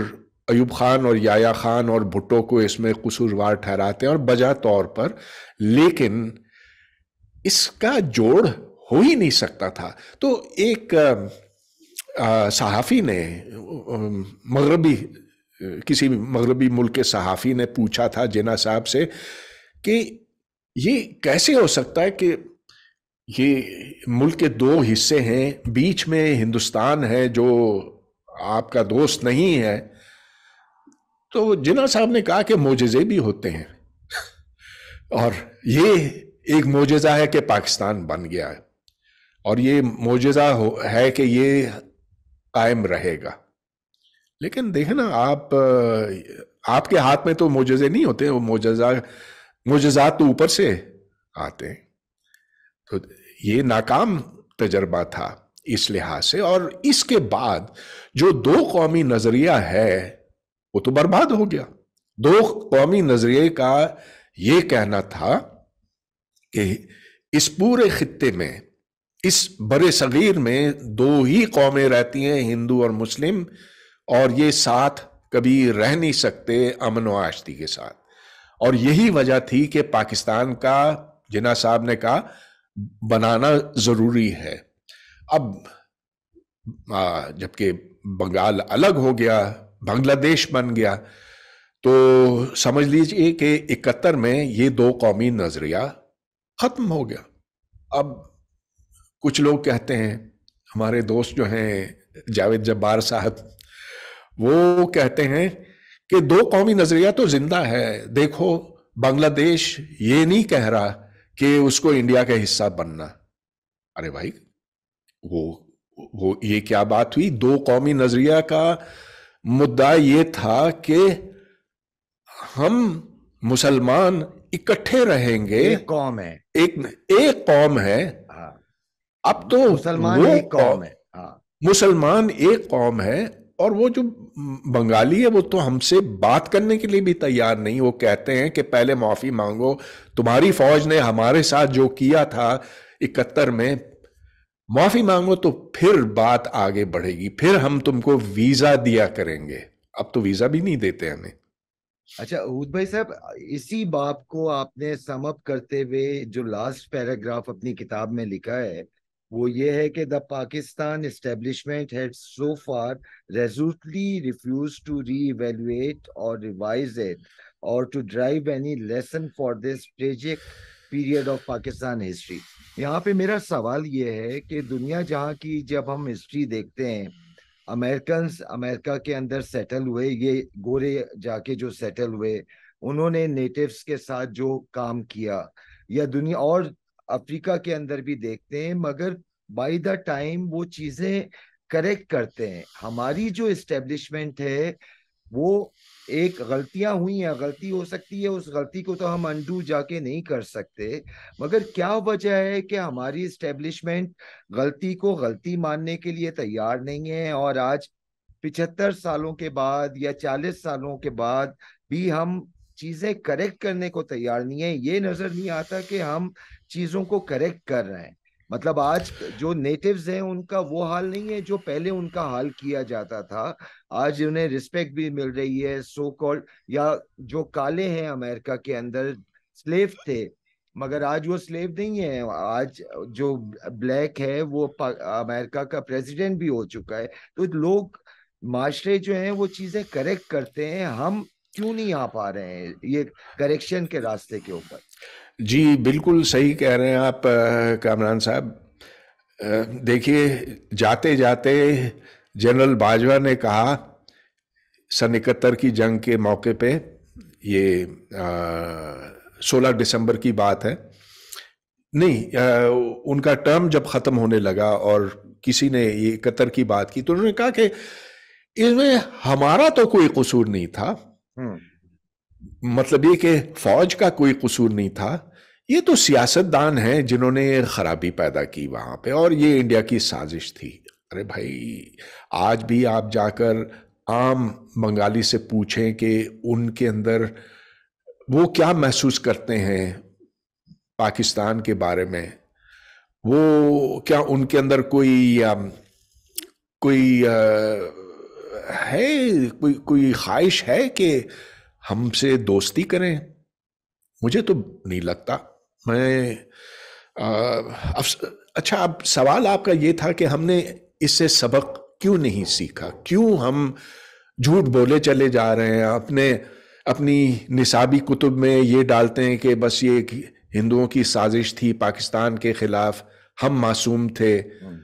अयूब ख़ान और याया ख़ान और भुट्टो को इसमें कसूरवार ठहराते हैं और बजा तौर पर लेकिन इसका जोड़ हो ही नहीं सकता था तो एक सहाफ़ी ने मगरबी किसी मगरबी मुल्क के सहाफ़ी ने पूछा था जिना साहब से कि ये कैसे हो सकता है कि ये मुल्क के दो हिस्से हैं बीच में हिंदुस्तान है जो आपका दोस्त नहीं है तो जिना साहब ने कहा कि मोजे भी होते हैं और ये एक मोजा है कि पाकिस्तान बन गया है और ये मोजा है कि ये कायम रहेगा लेकिन देखें ना आप आपके हाथ में तो मोजे नहीं होते वो मोजा मोजात तो ऊपर से आते हैं तो ये नाकाम तजर्बा था इस लिहाज से और इसके बाद जो दो कौमी नज़रिया है वो तो बर्बाद हो गया दो कौमी नज़रिए का ये कहना था कि इस पूरे खत्े में इस बड़े शरीर में दो ही कौमें रहती हैं हिंदू और मुस्लिम और ये साथ कभी रह नहीं सकते अमन व आश्ती के साथ और यही वजह थी कि पाकिस्तान का जिना साहब ने कहा बनाना ज़रूरी है अब जबकि बंगाल अलग हो गया बांग्लादेश बन गया तो समझ लीजिए कि इकहत्तर में ये दो कौमी नज़रिया ख़त्म हो गया अब कुछ लोग कहते हैं हमारे दोस्त जो हैं जावेद जब्बार साहब वो कहते हैं कि दो कौमी नज़रिया तो ज़िंदा है देखो बांग्लादेश ये नहीं कह रहा कि उसको इंडिया का हिस्सा बनना अरे भाई वो वो ये क्या बात हुई दो कौमी नज़रिया का मुद्दा ये था कि हम मुसलमान इकट्ठे रहेंगे एक कौम है एक एक कौम है हाँ। अब तो मुसलमान एक कौम है हाँ। मुसलमान एक कौम है और वो जो बंगाली है वो तो हमसे बात करने के लिए भी तैयार नहीं वो कहते हैं कि पहले माफ़ी मांगो तुम्हारी फौज ने हमारे साथ जो किया था इकहत्तर में माफ़ी मांगो तो फिर बात आगे बढ़ेगी फिर हम तुमको वीज़ा दिया करेंगे अब तो वीज़ा भी नहीं देते हमें
अच्छा उद भाई साहब इसी बाप को आपने समअप करते हुए जो लास्ट पैराग्राफ अपनी किताब में लिखा है वो ये है कि the Pakistan establishment had so far resolutely refuse to reevaluate और रिवाइज इट और to drive any lesson for this tragic period of Pakistan history यहाँ पे मेरा सवाल ये है कि दुनिया जहाँ की जब हम हिस्ट्री देखते हैं अमेरिकन अमेरिका के अंदर सेटल हुए ये गोरे जाके जो सेटल हुए उन्होंने नेटिव्स के साथ जो काम किया या दुनिया और अफ्रीका के अंदर भी देखते हैं मगर बाय द टाइम वो चीजें करेक्ट करते हैं हमारी जो इस्टेब्लिशमेंट है वो एक गलतियां हुई हैं गलती हो सकती है उस गलती को तो हम अंडू जाके नहीं कर सकते मगर क्या वजह है कि हमारी इस्टेब्लिशमेंट गलती को गलती मानने के लिए तैयार नहीं है और आज पिछहत्तर सालों के बाद या चालीस सालों के बाद भी हम चीजें करेक्ट करने को तैयार नहीं है ये नजर नहीं आता कि हम चीजों को करेक्ट कर रहे हैं मतलब आज जो नेटिव्स हैं उनका वो हाल नहीं है जो पहले उनका हाल किया जाता था आज उन्हें रिस्पेक्ट भी मिल रही है सो so कॉल्ड या जो काले हैं अमेरिका के अंदर स्लेव थे मगर आज वो स्लेव नहीं है आज जो ब्लैक है वो अमेरिका का प्रेसिडेंट भी हो चुका है तो लोग माशरे जो हैं वो चीजें करेक्ट करते हैं हम क्यों नहीं आ पा रहे हैं ये करेक्शन के रास्ते के
ऊपर जी बिल्कुल सही कह रहे हैं आप कामरान साहब देखिए जाते जाते जनरल बाजवा ने कहा सन इकहत्तर की जंग के मौके पे ये सोलह दिसंबर की बात है नहीं आ, उनका टर्म जब ख़त्म होने लगा और किसी ने ये इकहत्तर की बात की तो उन्होंने कहा कि इसमें हमारा तो कोई कसूर नहीं था
हम्म।
मतलब ये कि फौज का कोई कसूर नहीं था ये तो सियासतदान हैं जिन्होंने खराबी पैदा की वहां पे और ये इंडिया की साजिश थी अरे भाई आज भी आप जाकर आम बंगाली से पूछें कि उनके अंदर वो क्या महसूस करते हैं पाकिस्तान के बारे में वो क्या उनके अंदर कोई कोई है कोई कोई ख्वाहिश है कि हमसे दोस्ती करें मुझे तो नहीं लगता मैं आ, अच्छा अब सवाल आपका ये था कि हमने इससे सबक क्यों नहीं सीखा क्यों हम झूठ बोले चले जा रहे हैं अपने अपनी निसाबी कुतुब में ये डालते हैं कि बस ये हिंदुओं की साजिश थी पाकिस्तान के खिलाफ हम मासूम थे हम्म।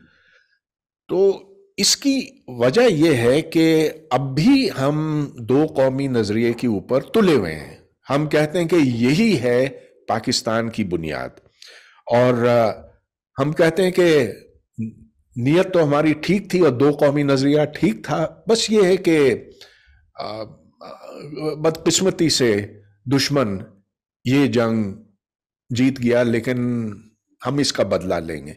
तो इसकी वजह यह है कि अब भी हम दो कौमी नज़रिए के ऊपर तुले हुए हैं हम कहते हैं कि यही है पाकिस्तान की बुनियाद और हम कहते हैं कि नीयत तो हमारी ठीक थी और दो कौमी नज़रिया ठीक था बस ये है कि बदकिस्मती से दुश्मन ये जंग जीत गया लेकिन हम इसका बदला लेंगे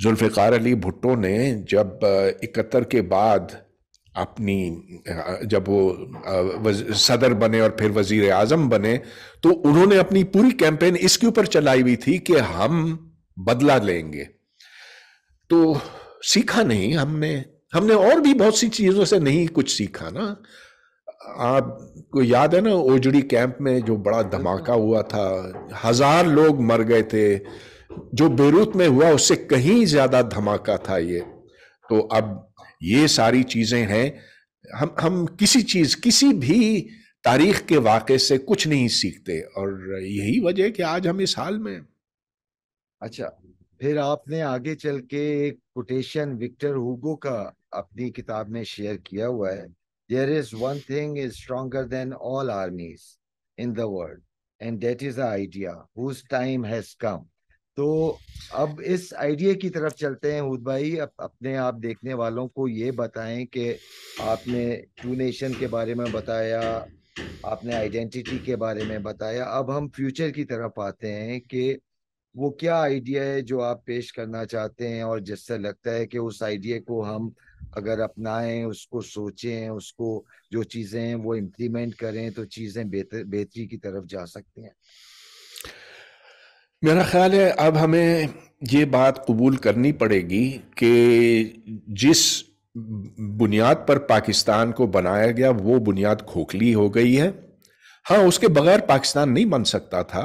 जुल्फार अली भुट्टो ने जब इकहत्तर के बाद अपनी जब वो सदर बने और फिर वजीर आजम बने तो उन्होंने अपनी पूरी कैंपेन इसके ऊपर चलाई हुई थी कि हम बदला लेंगे तो सीखा नहीं हमने हमने और भी बहुत सी चीज़ों से नहीं कुछ सीखा ना आपको याद है ना ओजड़ी कैंप में जो बड़ा धमाका हुआ था हजार लोग मर गए थे जो बेरूत में हुआ उससे कहीं ज्यादा धमाका था ये तो अब ये सारी चीजें हैं हम हम किसी चीज किसी भी तारीख के वाक़े से कुछ नहीं सीखते और यही वजह है कि आज हम इस हाल में अच्छा फिर आपने आगे चल के
एक कोटेशन विक्टर हुगो का अपनी किताब में शेयर किया हुआ है there is one thing is stronger than all armies in the world and that is the idea whose time has come तो अब इस आइडिया की तरफ चलते हैं हूद भाई अप, अपने आप देखने वालों को ये बताएं कि आपने टू नेशन के बारे में बताया आपने आइडेंटिटी के बारे में बताया अब हम फ्यूचर की तरफ आते हैं कि वो क्या आइडिया है जो आप पेश करना चाहते हैं और जिससे लगता है कि उस आइडिया को हम अगर अपनाएं उसको सोचें उसको जो चीज़ें हैं वो इम्प्लीमेंट करें तो चीज़ें बेहतर बेहतरी की तरफ जा सकती हैं
मेरा ख्याल है अब हमें ये बात कबूल करनी पड़ेगी कि जिस बुनियाद पर पाकिस्तान को बनाया गया वो बुनियाद खोखली हो गई है हाँ उसके बगैर पाकिस्तान नहीं बन सकता था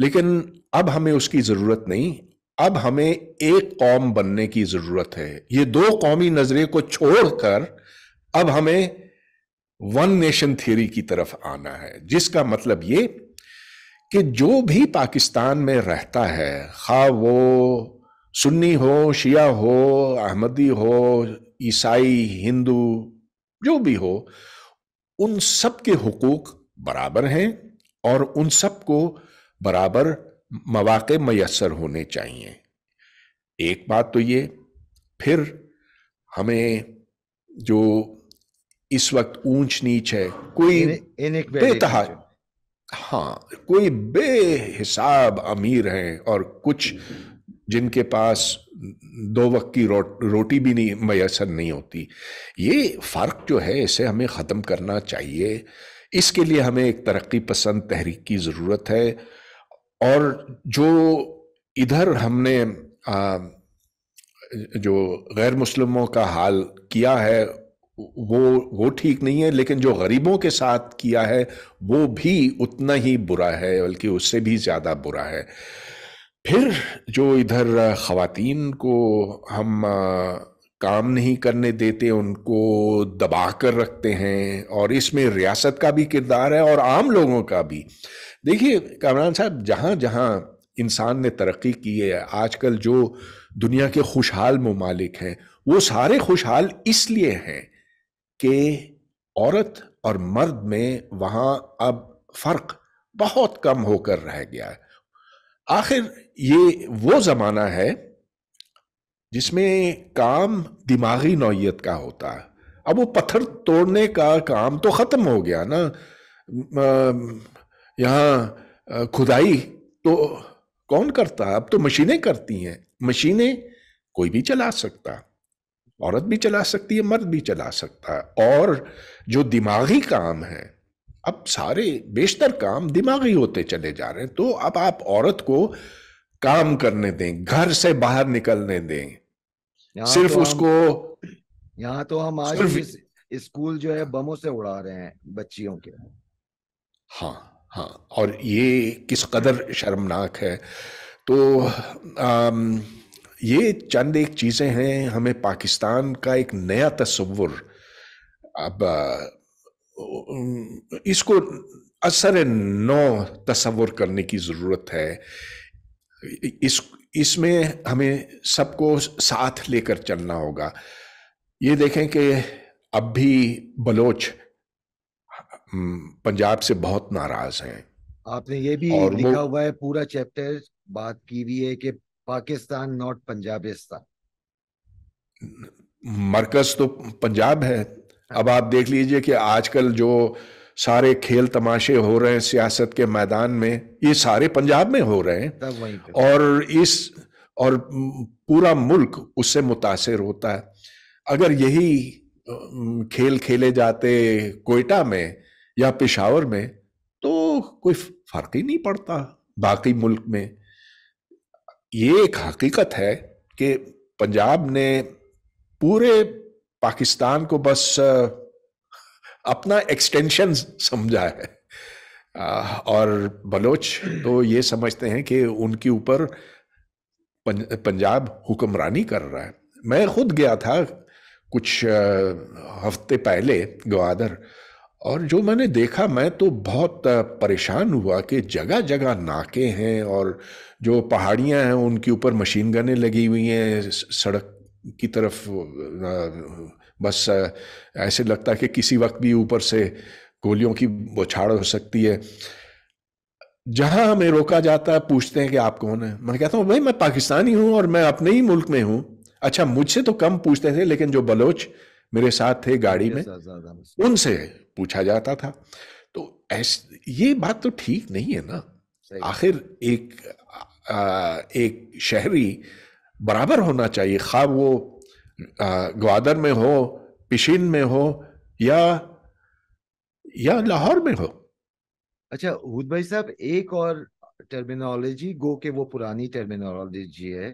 लेकिन अब हमें उसकी ज़रूरत नहीं अब हमें एक कौम बनने की ज़रूरत है ये दो कौमी नज़रिए को छोड़कर अब हमें वन नेशन थ्योरी की तरफ आना है जिसका मतलब ये कि जो भी पाकिस्तान में रहता है खा वो सुन्नी हो शिया हो अहमदी हो ईसाई हिंदू जो भी हो उन सब के हकूक़ बराबर हैं और उन सब को बराबर मौाक मैसर होने चाहिए एक बात तो ये फिर हमें जो इस वक्त ऊंच नीच है कोई बेतहा हाँ कोई बेहिसाब अमीर हैं और कुछ जिनके पास दो वक्त की रोट, रोटी भी नहीं मैसर नहीं होती ये फ़र्क जो है इसे हमें ख़त्म करना चाहिए इसके लिए हमें एक तरक्की पसंद तहरीक की ज़रूरत है और जो इधर हमने आ, जो गैर मुसलमों का हाल किया है वो वो ठीक नहीं है लेकिन जो गरीबों के साथ किया है वो भी उतना ही बुरा है बल्कि उससे भी ज़्यादा बुरा है फिर जो इधर ख़वातीन को हम काम नहीं करने देते उनको दबा कर रखते हैं और इसमें रियासत का भी किरदार है और आम लोगों का भी देखिए कामरान साहब जहाँ जहाँ इंसान ने तरक्की की है आजकल जो दुनिया के खुशहाल ममालिक हैं वो सारे खुशहाल इसलिए हैं कि औरत और मर्द में वहाँ अब फ़र्क बहुत कम होकर रह गया है आखिर ये वो ज़माना है जिसमें काम दिमागी नौीयत का होता है अब वो पत्थर तोड़ने का काम तो ख़त्म हो गया ना यहाँ खुदाई तो कौन करता है अब तो मशीनें करती हैं मशीनें कोई भी चला सकता औरत भी चला सकती है मर्द भी चला सकता है और जो दिमागी काम है अब सारे बेशतर काम दिमागी होते चले जा रहे हैं तो अब आप औरत को काम करने दें घर से बाहर निकलने दें
तो सिर्फ तो उसको यहाँ तो हम आज स्कूल जो है बमों से उड़ा रहे हैं बच्चियों के
हाँ हाँ और ये किस कदर शर्मनाक है तो आम, ये चंद एक चीज़ें हैं हमें पाकिस्तान का एक नया तस्वुर अब इसको असर नौ तस्वुर करने की ज़रूरत है इस इसमें हमें सबको साथ लेकर चलना होगा ये देखें कि अब भी बलोच पंजाब से बहुत नाराज हैं
आपने ये भी लिखा हुआ है पूरा चैप्टर बात की हुई है कि पाकिस्तान नॉट पंजाबिस्तान
मरकज तो पंजाब है अब आप देख लीजिए कि आजकल जो सारे खेल तमाशे हो रहे हैं सियासत के मैदान में ये सारे पंजाब में हो रहे हैं और इस और पूरा मुल्क उससे मुतासर होता है अगर यही खेल खेले जाते कोयटा में या पिशावर में तो कोई फर्क ही नहीं पड़ता बाकी मुल्क में ये एक हकीकत है कि पंजाब ने पूरे पाकिस्तान को बस अपना एक्सटेंशन समझा है और बलोच तो ये समझते हैं कि उनके ऊपर पंजाब हुक्मरानी कर रहा है मैं खुद गया था कुछ हफ्ते पहले ग्वादर और जो मैंने देखा मैं तो बहुत परेशान हुआ कि जगह जगह नाके हैं और जो पहाड़ियां हैं उनके ऊपर मशीन गनें लगी हुई हैं सड़क की तरफ बस ऐसे लगता है कि किसी वक्त भी ऊपर से गोलियों की बौछाड़ हो सकती है जहां हमें रोका जाता है पूछते हैं कि आप कौन है मैं कहता हूँ भाई मैं पाकिस्तानी हूँ और मैं अपने ही मुल्क में हूँ अच्छा मुझसे तो कम पूछते थे लेकिन जो बलोच मेरे साथ थे गाड़ी में उनसे पूछा जाता था तो ये बात तो ठीक नहीं है ना आखिर एक आ, एक शहरी बराबर होना चाहिए खा वो ग्वादर में हो पिशिन में हो या या लाहौर में हो
अच्छा हूद भाई साहब एक और टर्मिनोलॉजी गो के वो पुरानी टर्मिनोलॉजी है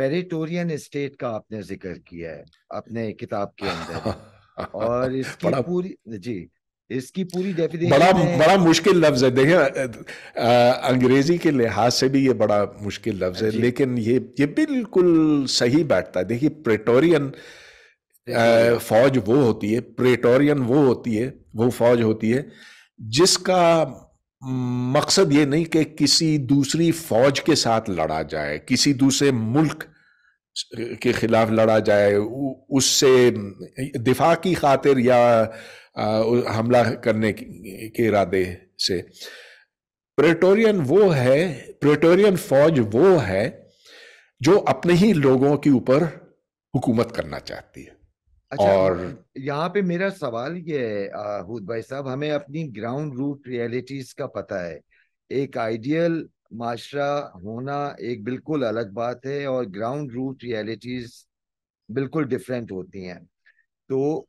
पेरिटोरियन स्टेट का आपने जिक्र किया है अपने किताब के अंदर और इसकी बड़ा... पूरी जी इसकी पूरी
डेफिनेशन बड़ा बड़ा मुश्किल लफ्ज है देखिए अंग्रेजी के लिहाज से भी ये बड़ा मुश्किल लफ्ज है लेकिन ये ये बिल्कुल सही बैठता है देखिए प्रेटोरियन फौज वो होती है प्रेटोरियन वो होती है वो फौज होती है जिसका मकसद ये नहीं कि किसी दूसरी फौज के साथ लड़ा जाए किसी दूसरे मुल्क के खिलाफ लड़ा जाए उससे दिफा की खातिर या हमला करने के इरादे से प्रेटोरियन वो है प्रेटोरियन फौज वो है जो अपने ही लोगों के ऊपर हुकूमत करना चाहती है अच्छा, और
यहाँ पे मेरा सवाल ये है भाई साहब हमें अपनी ग्राउंड रूट रियलिटीज का पता है एक आइडियल माशरा होना एक बिल्कुल अलग बात है और ग्राउंड रूट रियलिटीज बिल्कुल डिफरेंट होती हैं तो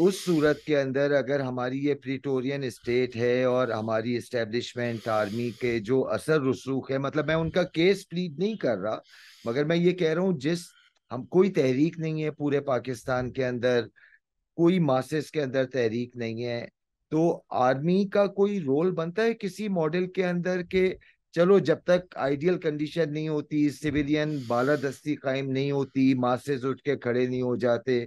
उस सूरत के अंदर अगर हमारी ये प्रिटोरियन स्टेट है और हमारी इस्टेब्लिशमेंट आर्मी के जो असर रसूख है मतलब मैं उनका केस प्लीड नहीं कर रहा मगर मैं ये कह रहा हूँ जिस हम कोई तहरीक नहीं है पूरे पाकिस्तान के अंदर कोई मासस के अंदर तहरीक नहीं है तो आर्मी का कोई रोल बनता है किसी मॉडल के अंदर के चलो जब तक आइडियल कंडीशन नहीं होती सिविलियन बालादस्ती कायम नहीं होती मासेस उठ के खड़े नहीं हो जाते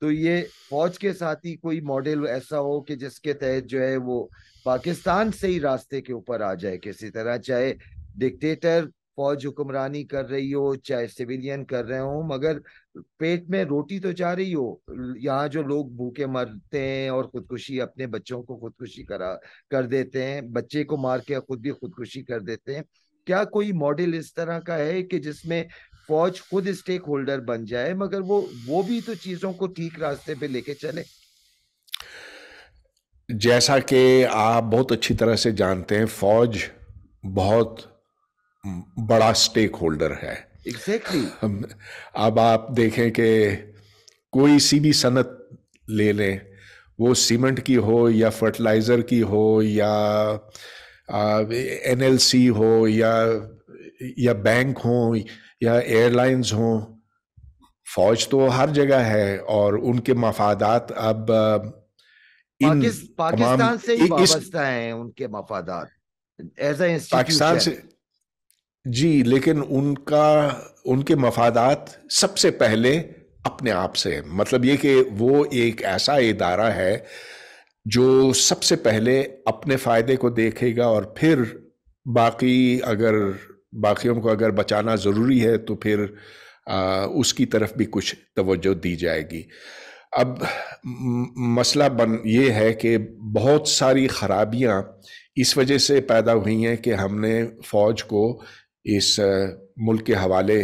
तो ये फौज के साथ ही कोई मॉडल ऐसा हो कि जिसके तहत जो है वो पाकिस्तान से ही रास्ते के ऊपर आ जाए किसी तरह चाहे डिक्टेटर फौज हुक्मरानी कर रही हो चाहे सिविलियन कर रहे हो मगर पेट में रोटी तो जा रही हो यहाँ जो लोग भूखे मरते हैं और खुदकुशी अपने बच्चों को खुदकुशी करा कर देते हैं बच्चे को मार के खुद भी खुदकुशी कर देते हैं क्या कोई मॉडल इस तरह का है कि जिसमें फौज खुद स्टेक होल्डर बन जाए मगर वो वो भी तो चीजों को ठीक रास्ते पे लेके चले
जैसा कि आप बहुत अच्छी तरह से जानते हैं फौज बहुत बड़ा स्टेक होल्डर है एग्जैक्टली exactly. अब आप देखें कि कोई सी भी सनत ले लें वो सीमेंट की हो या फर्टिलाइज़र की हो या एन हो या या बैंक हो या एयरलाइंस हो फौज तो हर जगह है और उनके मफादात अब इन पाकिस्तान से ही वाबस्ता
हैं उनके मफादात एज पाकिस्तान से
जी लेकिन उनका उनके मफादात सबसे पहले अपने आप से मतलब ये कि वो एक ऐसा इदारा है जो सबसे पहले अपने फ़ायदे को देखेगा और फिर बाकी अगर बाकियों को अगर बचाना ज़रूरी है तो फिर आ, उसकी तरफ भी कुछ तवज्जो दी जाएगी अब मसला बन ये है कि बहुत सारी ख़राबियाँ इस वजह से पैदा हुई हैं कि हमने फ़ौज को इस मुल्क के हवाले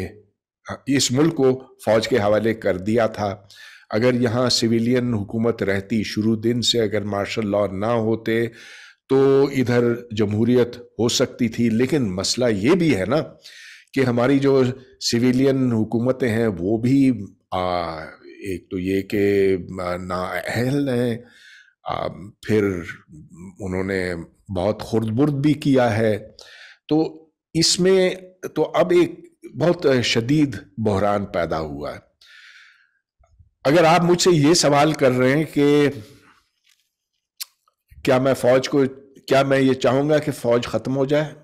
इस मुल्क को फौज के हवाले कर दिया था अगर यहाँ सिविलियन हुकूमत रहती शुरू दिन से अगर मार्शल लॉ ना होते तो इधर जमहूरियत हो सकती थी लेकिन मसला ये भी है ना कि हमारी जो सिविलियन हुकूमतें हैं वो भी आ, एक तो ये कि नाअहल हैं फिर उन्होंने बहुत खुर्द बुर्द भी किया है तो इसमें तो अब एक बहुत शदीद बहरान पैदा हुआ है अगर आप मुझसे ये सवाल कर रहे हैं कि क्या मैं फौज को क्या मैं ये चाहूंगा कि फौज ख़त्म हो जाए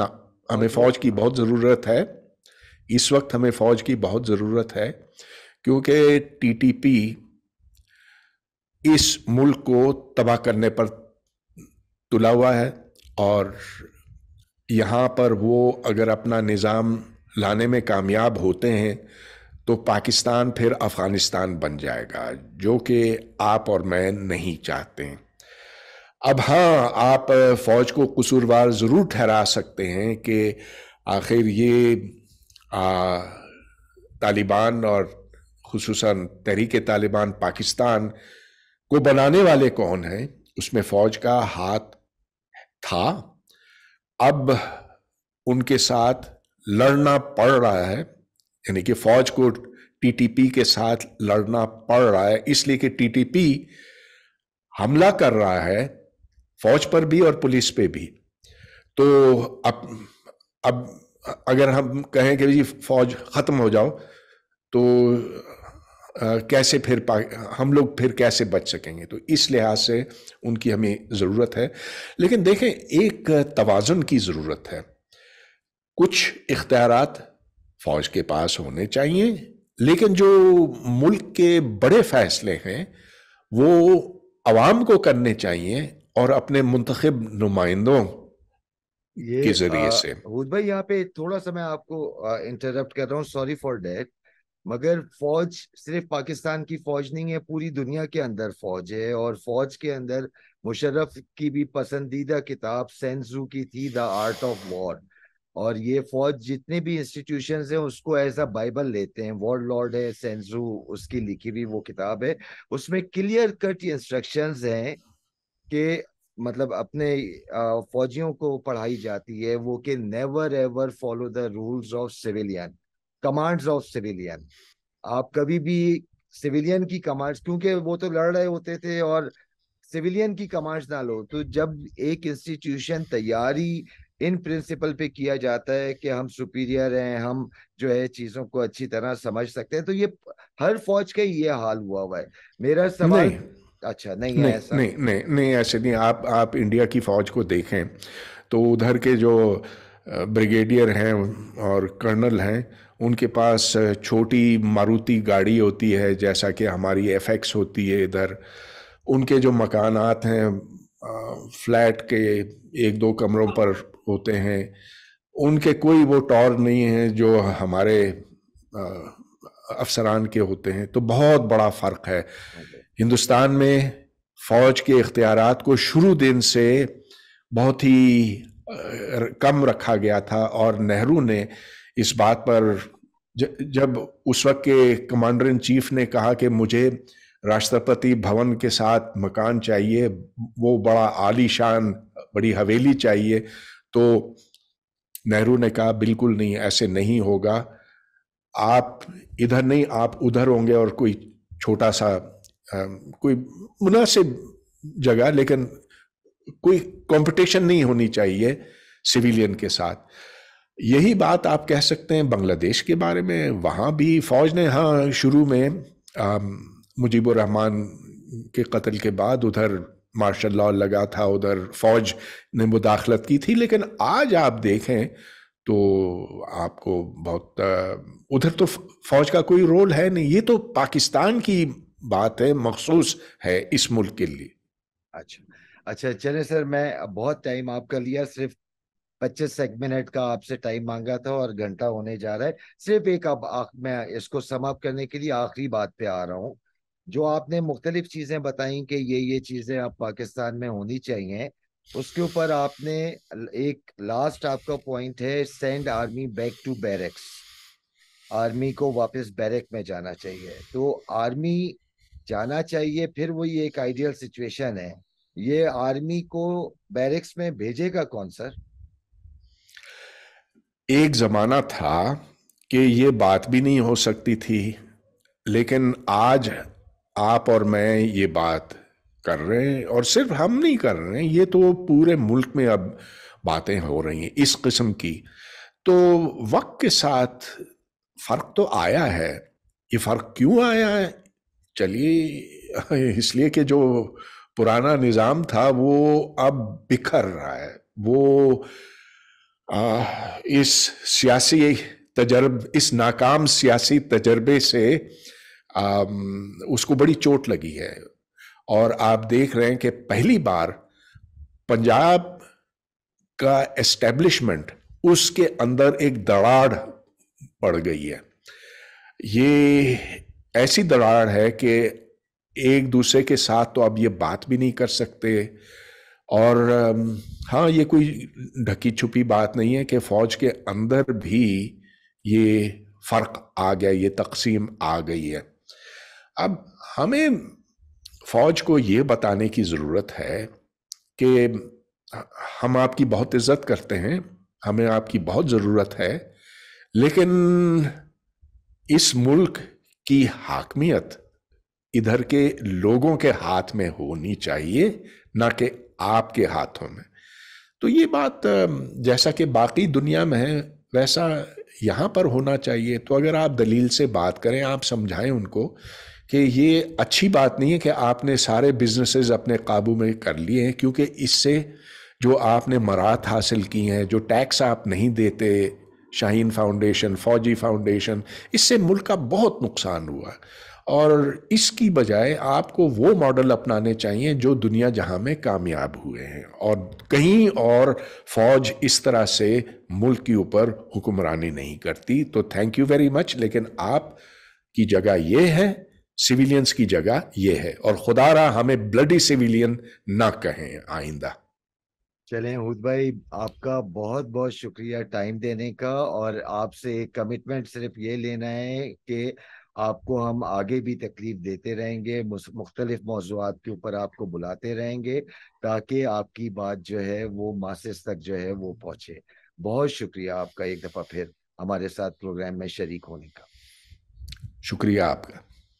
ना हमें फौज की बहुत ज़रूरत है इस वक्त हमें फौज की बहुत ज़रूरत है क्योंकि टीटीपी इस मुल्क को तबाह करने पर तुला हुआ है और यहाँ पर वो अगर अपना निज़ाम लाने में कामयाब होते हैं तो पाकिस्तान फिर अफ़गानिस्तान बन जाएगा जो कि आप और मैं नहीं चाहते हैं अब हाँ आप फ़ौज को कसूरवार ज़रूर ठहरा सकते हैं कि आखिर ये आ, तालिबान और खसूस तहरीक तालिबान पाकिस्तान को बनाने वाले कौन हैं उसमें फ़ौज का हाथ था अब उनके साथ लड़ना पड़ रहा है यानी कि फौज को टीटीपी के साथ लड़ना पड़ रहा है इसलिए कि टीटीपी हमला कर रहा है फौज पर भी और पुलिस पे भी तो अब अब अगर हम कहें कि जी फौज खत्म हो जाओ तो कैसे फिर हम लोग फिर कैसे बच सकेंगे तो इस लिहाज से उनकी हमें ज़रूरत है लेकिन देखें एक तोज़ुन की ज़रूरत है कुछ इख्तियार फ़ौज के पास होने चाहिए लेकिन जो मुल्क के बड़े फ़ैसले हैं वो आवाम को करने चाहिए और अपने मुंतखब नुमाइंदों के जरिए से
भाई यहाँ पे थोड़ा सा मैं आपको इंटरप्ट कर रहा हूँ सॉरी फॉर डेट मगर फौज सिर्फ पाकिस्तान की फौज नहीं है पूरी दुनिया के अंदर फौज है और फौज के अंदर मुशर्रफ की भी पसंदीदा किताब सेंसू की थी द आर्ट ऑफ वॉर और ये फौज जितने भी इंस्टीट्यूशन हैं उसको एज अ बाइबल लेते हैं वॉर लॉर्ड है सेंसू उसकी लिखी हुई वो किताब है उसमें क्लियर कट इंस्ट्रक्शन हैं कि मतलब अपने फौजियों को पढ़ाई जाती है वो कि never ever follow the rules of civilian commands of civilian आप कभी भी सिविलियन की कमांड्स क्योंकि वो तो लड़ रहे होते थे और सिविलियन की कमांड्स ना लो तो जब एक इंस्टीट्यूशन तैयारी इन प्रिंसिपल पे किया जाता है कि हम सुपीरियर हैं हम जो है चीजों को अच्छी तरह समझ सकते हैं तो ये हर फौज का ही ये हाल हुआ हुआ है मेरा सवाल अच्छा नहीं, नहीं है ऐसा
नहीं नहीं नहीं ऐसे नहीं आप आप इंडिया की फौज को देखें तो उधर के जो ब्रिगेडियर हैं और कर्नल हैं उनके पास छोटी मारुति गाड़ी होती है जैसा कि हमारी एफ होती है इधर उनके जो मकानात हैं फ्लैट के एक दो कमरों पर होते हैं उनके कोई वो टॉर नहीं है जो हमारे अफसरान के होते हैं तो बहुत बड़ा फ़र्क है हिंदुस्तान में फ़ौज के इख्तियार को शुरू दिन से बहुत ही कम रखा गया था और नेहरू ने इस बात पर जब उस वक्त के कमांडर इन चीफ ने कहा कि मुझे राष्ट्रपति भवन के साथ मकान चाहिए वो बड़ा आलीशान बड़ी हवेली चाहिए तो नेहरू ने कहा बिल्कुल नहीं ऐसे नहीं होगा आप इधर नहीं आप उधर होंगे और कोई छोटा सा आ, कोई मुनासिब जगह लेकिन कोई कंपटीशन नहीं होनी चाहिए सिविलियन के साथ यही बात आप कह सकते हैं बांग्लादेश के बारे में वहाँ भी फ़ौज ने हाँ शुरू में मुजीबर रहमान के कत्ल के बाद उधर मार्शल लॉ लगा था उधर फ़ौज ने मुदाखलत की थी लेकिन आज आप देखें तो आपको बहुत उधर तो फ़ौज का कोई रोल है नहीं ये तो पाकिस्तान की बात है मखसूस है इस मुल्क के लिए
अच्छा अच्छा चले सर मैं बहुत टाइम आपका लिया सिर्फ पच्चीस एक मिनट का आपसे टाइम मांगा था और घंटा होने जा रहा है सिर्फ एक अब मैं इसको समाप्त करने के लिए आखिरी बात पे आ रहा हूँ जो आपने मुख्तलिफ चीज़ें बताई कि ये ये चीज़ें अब पाकिस्तान में होनी चाहिए उसके ऊपर आपने एक लास्ट आपका पॉइंट है send army back to barracks army को वापस बैरक में जाना चाहिए तो आर्मी जाना चाहिए फिर वो ये एक आइडियल सिचुएशन है ये आर्मी को बैरक्स में भेजेगा कौन सर
एक ज़माना था कि ये बात भी नहीं हो सकती थी लेकिन आज आप और मैं ये बात कर रहे हैं और सिर्फ हम नहीं कर रहे हैं ये तो पूरे मुल्क में अब बातें हो रही हैं इस किस्म की तो वक्त के साथ फ़र्क तो आया है ये फ़र्क क्यों आया है चलिए इसलिए कि जो पुराना निज़ाम था वो अब बिखर रहा है वो इस सियासी तजर्ब इस नाकाम सियासी तजर्बे से आ, उसको बड़ी चोट लगी है और आप देख रहे हैं कि पहली बार पंजाब का एस्टेब्लिशमेंट उसके अंदर एक दड़ाड़ पड़ गई है ये ऐसी दड़ाड़ है कि एक दूसरे के साथ तो आप ये बात भी नहीं कर सकते और हाँ ये कोई ढकी छुपी बात नहीं है कि फ़ौज के अंदर भी ये फ़र्क आ गया ये तकसीम आ गई है अब हमें फ़ौज को ये बताने की ज़रूरत है कि हम आपकी बहुत इज़्ज़त करते हैं हमें आपकी बहुत ज़रूरत है लेकिन इस मुल्क की हाकमियत इधर के लोगों के हाथ में होनी चाहिए ना कि आपके हाथों में तो ये बात जैसा कि बाकी दुनिया में है वैसा यहाँ पर होना चाहिए तो अगर आप दलील से बात करें आप समझाएं उनको कि ये अच्छी बात नहीं है कि आपने सारे बिजनेसेस अपने काबू में कर लिए हैं क्योंकि इससे जो आपने मरात हासिल की हैं जो टैक्स आप नहीं देते शाहीन फाउंडेशन फौजी फाउंडेशन इससे मुल्क का बहुत नुकसान हुआ और इसकी बजाय आपको वो मॉडल अपनाने चाहिए जो दुनिया जहां में कामयाब हुए हैं और कहीं और फौज इस तरह से मुल्क के ऊपर हुक्मरानी नहीं करती तो थैंक यू वेरी मच लेकिन आप की जगह ये है सिविलियंस की जगह ये है और खुदा रहा हमें ब्लडी सिविलियन ना कहें आइंदा
चलें हूद भाई आपका बहुत बहुत शुक्रिया टाइम देने का और आपसे कमिटमेंट सिर्फ ये लेना है कि आपको हम आगे भी तकलीफ देते रहेंगे मुख्तलिफ मौजूद के ऊपर आपको बुलाते रहेंगे ताकि आपकी बात जो है वो मासिस तक जो है वो पहुँचे बहुत शुक्रिया आपका एक दफ़ा फिर हमारे साथ प्रोग्राम में शरीक होने का शुक्रिया आपका